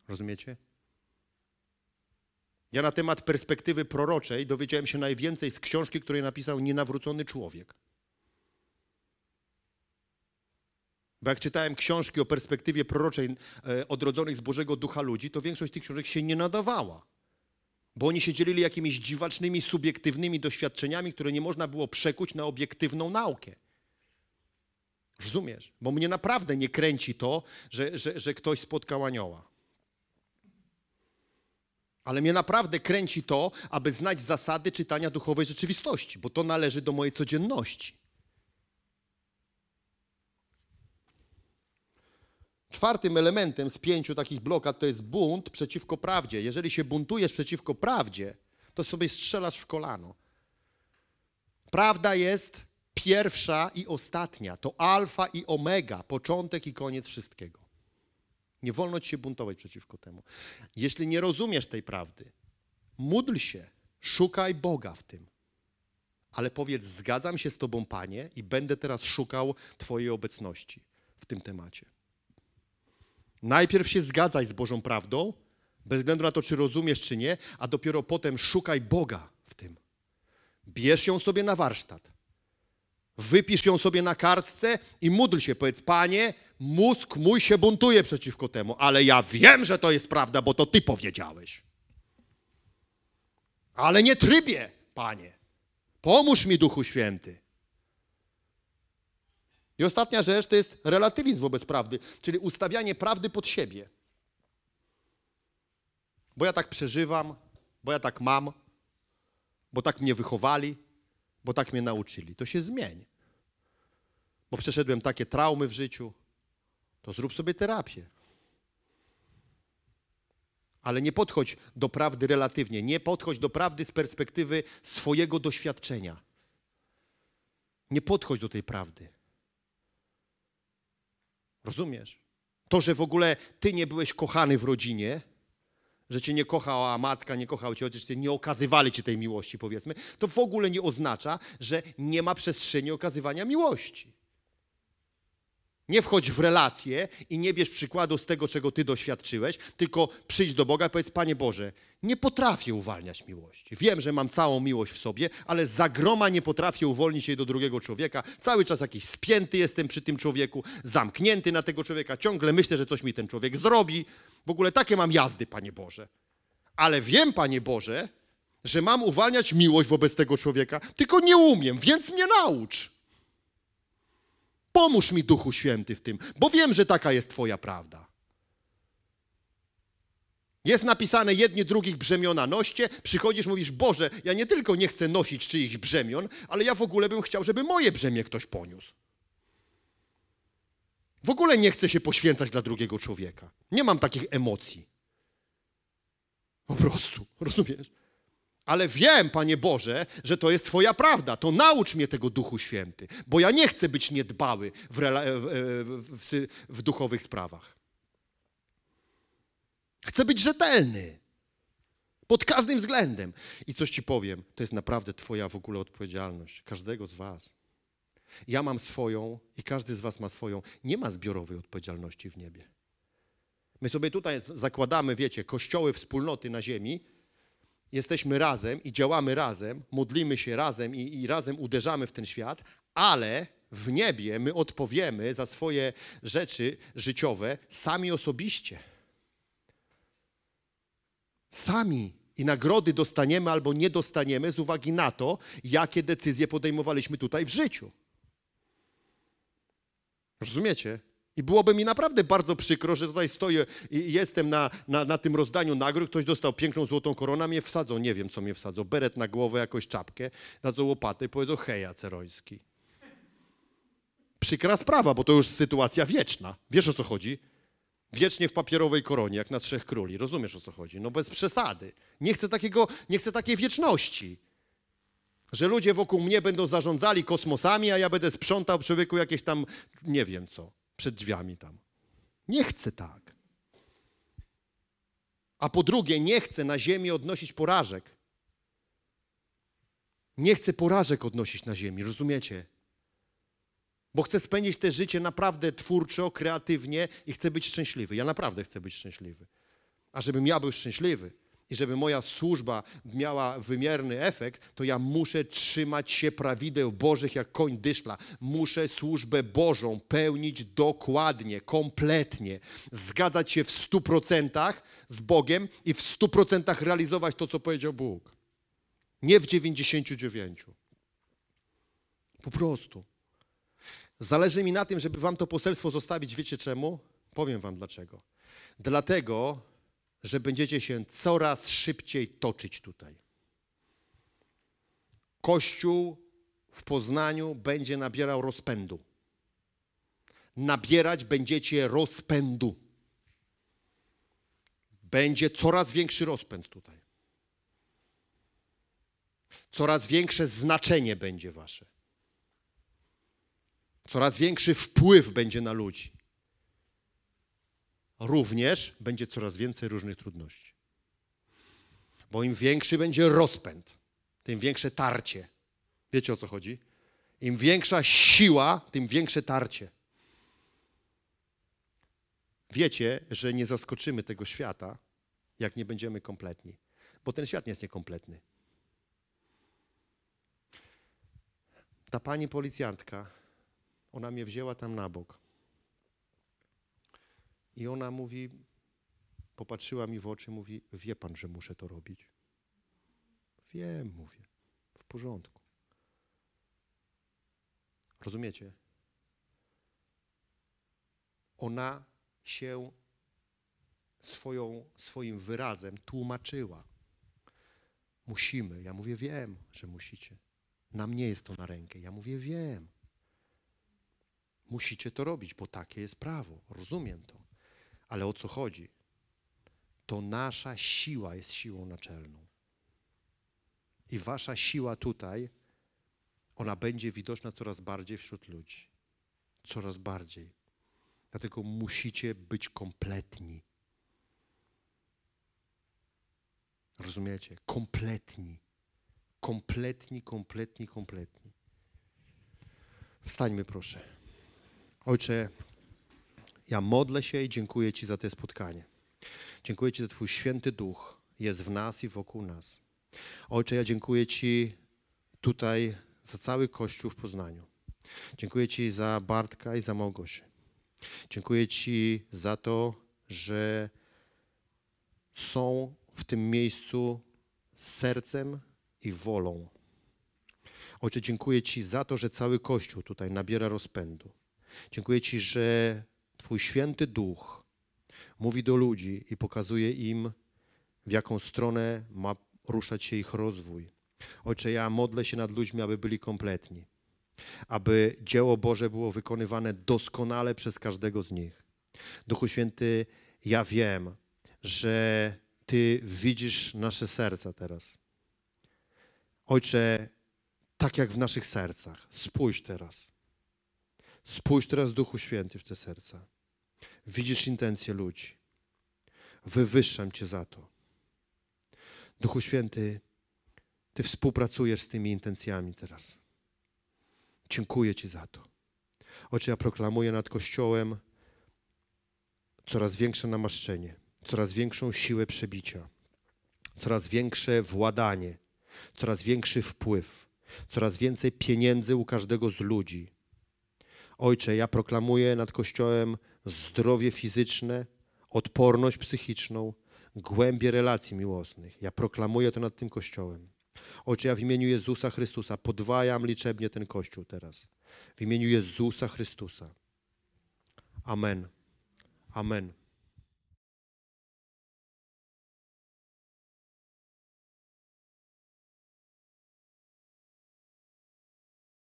Speaker 1: Rozumiecie? Ja na temat perspektywy proroczej dowiedziałem się najwięcej z książki, której napisał nienawrócony człowiek. Bo jak czytałem książki o perspektywie proroczej e, odrodzonych z Bożego Ducha ludzi, to większość tych książek się nie nadawała. Bo oni się dzielili jakimiś dziwacznymi, subiektywnymi doświadczeniami, które nie można było przekuć na obiektywną naukę. Rozumiesz? Bo mnie naprawdę nie kręci to, że, że, że ktoś spotkał anioła. Ale mnie naprawdę kręci to, aby znać zasady czytania duchowej rzeczywistości, bo to należy do mojej codzienności. Czwartym elementem z pięciu takich blokad to jest bunt przeciwko prawdzie. Jeżeli się buntujesz przeciwko prawdzie, to sobie strzelasz w kolano. Prawda jest pierwsza i ostatnia. To alfa i omega, początek i koniec wszystkiego. Nie wolno ci się buntować przeciwko temu. Jeśli nie rozumiesz tej prawdy, módl się, szukaj Boga w tym. Ale powiedz, zgadzam się z Tobą, Panie, i będę teraz szukał Twojej obecności w tym temacie. Najpierw się zgadzaj z Bożą prawdą, bez względu na to, czy rozumiesz, czy nie, a dopiero potem szukaj Boga w tym. Bierz ją sobie na warsztat. Wypisz ją sobie na kartce i módl się. Powiedz, panie, mózg mój się buntuje przeciwko temu, ale ja wiem, że to jest prawda, bo to ty powiedziałeś. Ale nie trybie, panie. Pomóż mi, Duchu Święty. I ostatnia rzecz to jest relatywizm wobec prawdy, czyli ustawianie prawdy pod siebie. Bo ja tak przeżywam, bo ja tak mam, bo tak mnie wychowali, bo tak mnie nauczyli. To się zmień. Bo przeszedłem takie traumy w życiu, to zrób sobie terapię. Ale nie podchodź do prawdy relatywnie, nie podchodź do prawdy z perspektywy swojego doświadczenia. Nie podchodź do tej prawdy. Rozumiesz? To, że w ogóle ty nie byłeś kochany w rodzinie, że cię nie kochała matka, nie kochał cię ojciec, nie okazywali ci tej miłości, powiedzmy, to w ogóle nie oznacza, że nie ma przestrzeni okazywania miłości. Nie wchodź w relacje i nie bierz przykładu z tego, czego ty doświadczyłeś, tylko przyjdź do Boga i powiedz: Panie Boże, nie potrafię uwalniać miłości. Wiem, że mam całą miłość w sobie, ale za groma nie potrafię uwolnić jej do drugiego człowieka. Cały czas jakiś spięty jestem przy tym człowieku, zamknięty na tego człowieka, ciągle myślę, że coś mi ten człowiek zrobi. W ogóle takie mam jazdy, Panie Boże. Ale wiem, Panie Boże, że mam uwalniać miłość wobec tego człowieka, tylko nie umiem, więc mnie naucz. Pomóż mi, Duchu Święty, w tym, bo wiem, że taka jest Twoja prawda. Jest napisane jedni drugich brzemiona noście, przychodzisz, mówisz, Boże, ja nie tylko nie chcę nosić czyichś brzemion, ale ja w ogóle bym chciał, żeby moje brzemię ktoś poniósł. W ogóle nie chcę się poświęcać dla drugiego człowieka. Nie mam takich emocji. Po prostu, rozumiesz? Ale wiem, Panie Boże, że to jest Twoja prawda. To naucz mnie tego Duchu Święty, bo ja nie chcę być niedbały w, e, e, w, w, w duchowych sprawach. Chcę być rzetelny. Pod każdym względem. I coś Ci powiem, to jest naprawdę Twoja w ogóle odpowiedzialność, każdego z Was. Ja mam swoją i każdy z Was ma swoją. Nie ma zbiorowej odpowiedzialności w niebie. My sobie tutaj zakładamy, wiecie, kościoły, wspólnoty na ziemi, jesteśmy razem i działamy razem, modlimy się razem i, i razem uderzamy w ten świat, ale w niebie my odpowiemy za swoje rzeczy życiowe sami osobiście. Sami i nagrody dostaniemy albo nie dostaniemy z uwagi na to, jakie decyzje podejmowaliśmy tutaj w życiu. Rozumiecie? I byłoby mi naprawdę bardzo przykro, że tutaj stoję i jestem na, na, na tym rozdaniu nagród. Ktoś dostał piękną złotą koronę, mnie wsadzą, nie wiem co mnie wsadzą, beret na głowę, jakąś czapkę, dadzą łopatę i powiedzą heja Ceroński. Przykra sprawa, bo to już sytuacja wieczna. Wiesz o co chodzi? Wiecznie w papierowej koronie, jak na Trzech Króli. Rozumiesz o co chodzi? No bez przesady. Nie chcę, takiego, nie chcę takiej wieczności. Że ludzie wokół mnie będą zarządzali kosmosami, a ja będę sprzątał przy jakieś tam, nie wiem co przed drzwiami tam. Nie chcę tak. A po drugie, nie chcę na ziemi odnosić porażek. Nie chcę porażek odnosić na ziemi, rozumiecie? Bo chcę spędzić te życie naprawdę twórczo, kreatywnie i chcę być szczęśliwy. Ja naprawdę chcę być szczęśliwy. A żebym ja był szczęśliwy, i żeby moja służba miała wymierny efekt, to ja muszę trzymać się prawideł Bożych jak koń dyszla. Muszę służbę Bożą pełnić dokładnie, kompletnie, zgadzać się w stu procentach z Bogiem i w stu procentach realizować to, co powiedział Bóg. Nie w 99. Po prostu. Zależy mi na tym, żeby wam to poselstwo zostawić. Wiecie czemu? Powiem wam dlaczego. Dlatego, że będziecie się coraz szybciej toczyć tutaj. Kościół w Poznaniu będzie nabierał rozpędu. Nabierać będziecie rozpędu. Będzie coraz większy rozpęd tutaj. Coraz większe znaczenie będzie wasze. Coraz większy wpływ będzie na ludzi również będzie coraz więcej różnych trudności. Bo im większy będzie rozpęd, tym większe tarcie. Wiecie o co chodzi? Im większa siła, tym większe tarcie. Wiecie, że nie zaskoczymy tego świata, jak nie będziemy kompletni, bo ten świat nie jest niekompletny. Ta pani policjantka, ona mnie wzięła tam na bok i ona mówi, popatrzyła mi w oczy, mówi, wie pan, że muszę to robić. Wiem, mówię, w porządku. Rozumiecie? Ona się swoją, swoim wyrazem tłumaczyła. Musimy. Ja mówię, wiem, że musicie. Na mnie jest to na rękę. Ja mówię, wiem. Musicie to robić, bo takie jest prawo. Rozumiem to. Ale o co chodzi? To nasza siła jest siłą naczelną. I wasza siła tutaj, ona będzie widoczna coraz bardziej wśród ludzi. Coraz bardziej. Dlatego musicie być kompletni. Rozumiecie? Kompletni. Kompletni, kompletni, kompletni. Wstańmy proszę. Ojcze, ja modlę się i dziękuję Ci za to spotkanie. Dziękuję Ci za Twój święty duch, jest w nas i wokół nas. Ojcze, ja dziękuję Ci tutaj za cały Kościół w Poznaniu. Dziękuję Ci za Bartka i za Mogoś. Dziękuję Ci za to, że są w tym miejscu sercem i wolą. Ojcze, dziękuję Ci za to, że cały Kościół tutaj nabiera rozpędu. Dziękuję Ci, że Twój święty duch mówi do ludzi i pokazuje im, w jaką stronę ma ruszać się ich rozwój. Ojcze, ja modlę się nad ludźmi, aby byli kompletni, aby dzieło Boże było wykonywane doskonale przez każdego z nich. Duchu Święty, ja wiem, że Ty widzisz nasze serca teraz. Ojcze, tak jak w naszych sercach, spójrz teraz. Spójrz teraz, Duchu Święty, w te serca widzisz intencje ludzi. Wywyższam Cię za to. Duchu Święty, Ty współpracujesz z tymi intencjami teraz. Dziękuję Ci za to. Oczy, ja proklamuję nad Kościołem coraz większe namaszczenie, coraz większą siłę przebicia, coraz większe władanie, coraz większy wpływ, coraz więcej pieniędzy u każdego z ludzi. Ojcze, ja proklamuję nad Kościołem zdrowie fizyczne, odporność psychiczną, głębie relacji miłosnych. Ja proklamuję to nad tym Kościołem. Ojcze, ja w imieniu Jezusa Chrystusa podwajam liczebnie ten Kościół teraz. W imieniu Jezusa Chrystusa. Amen. Amen.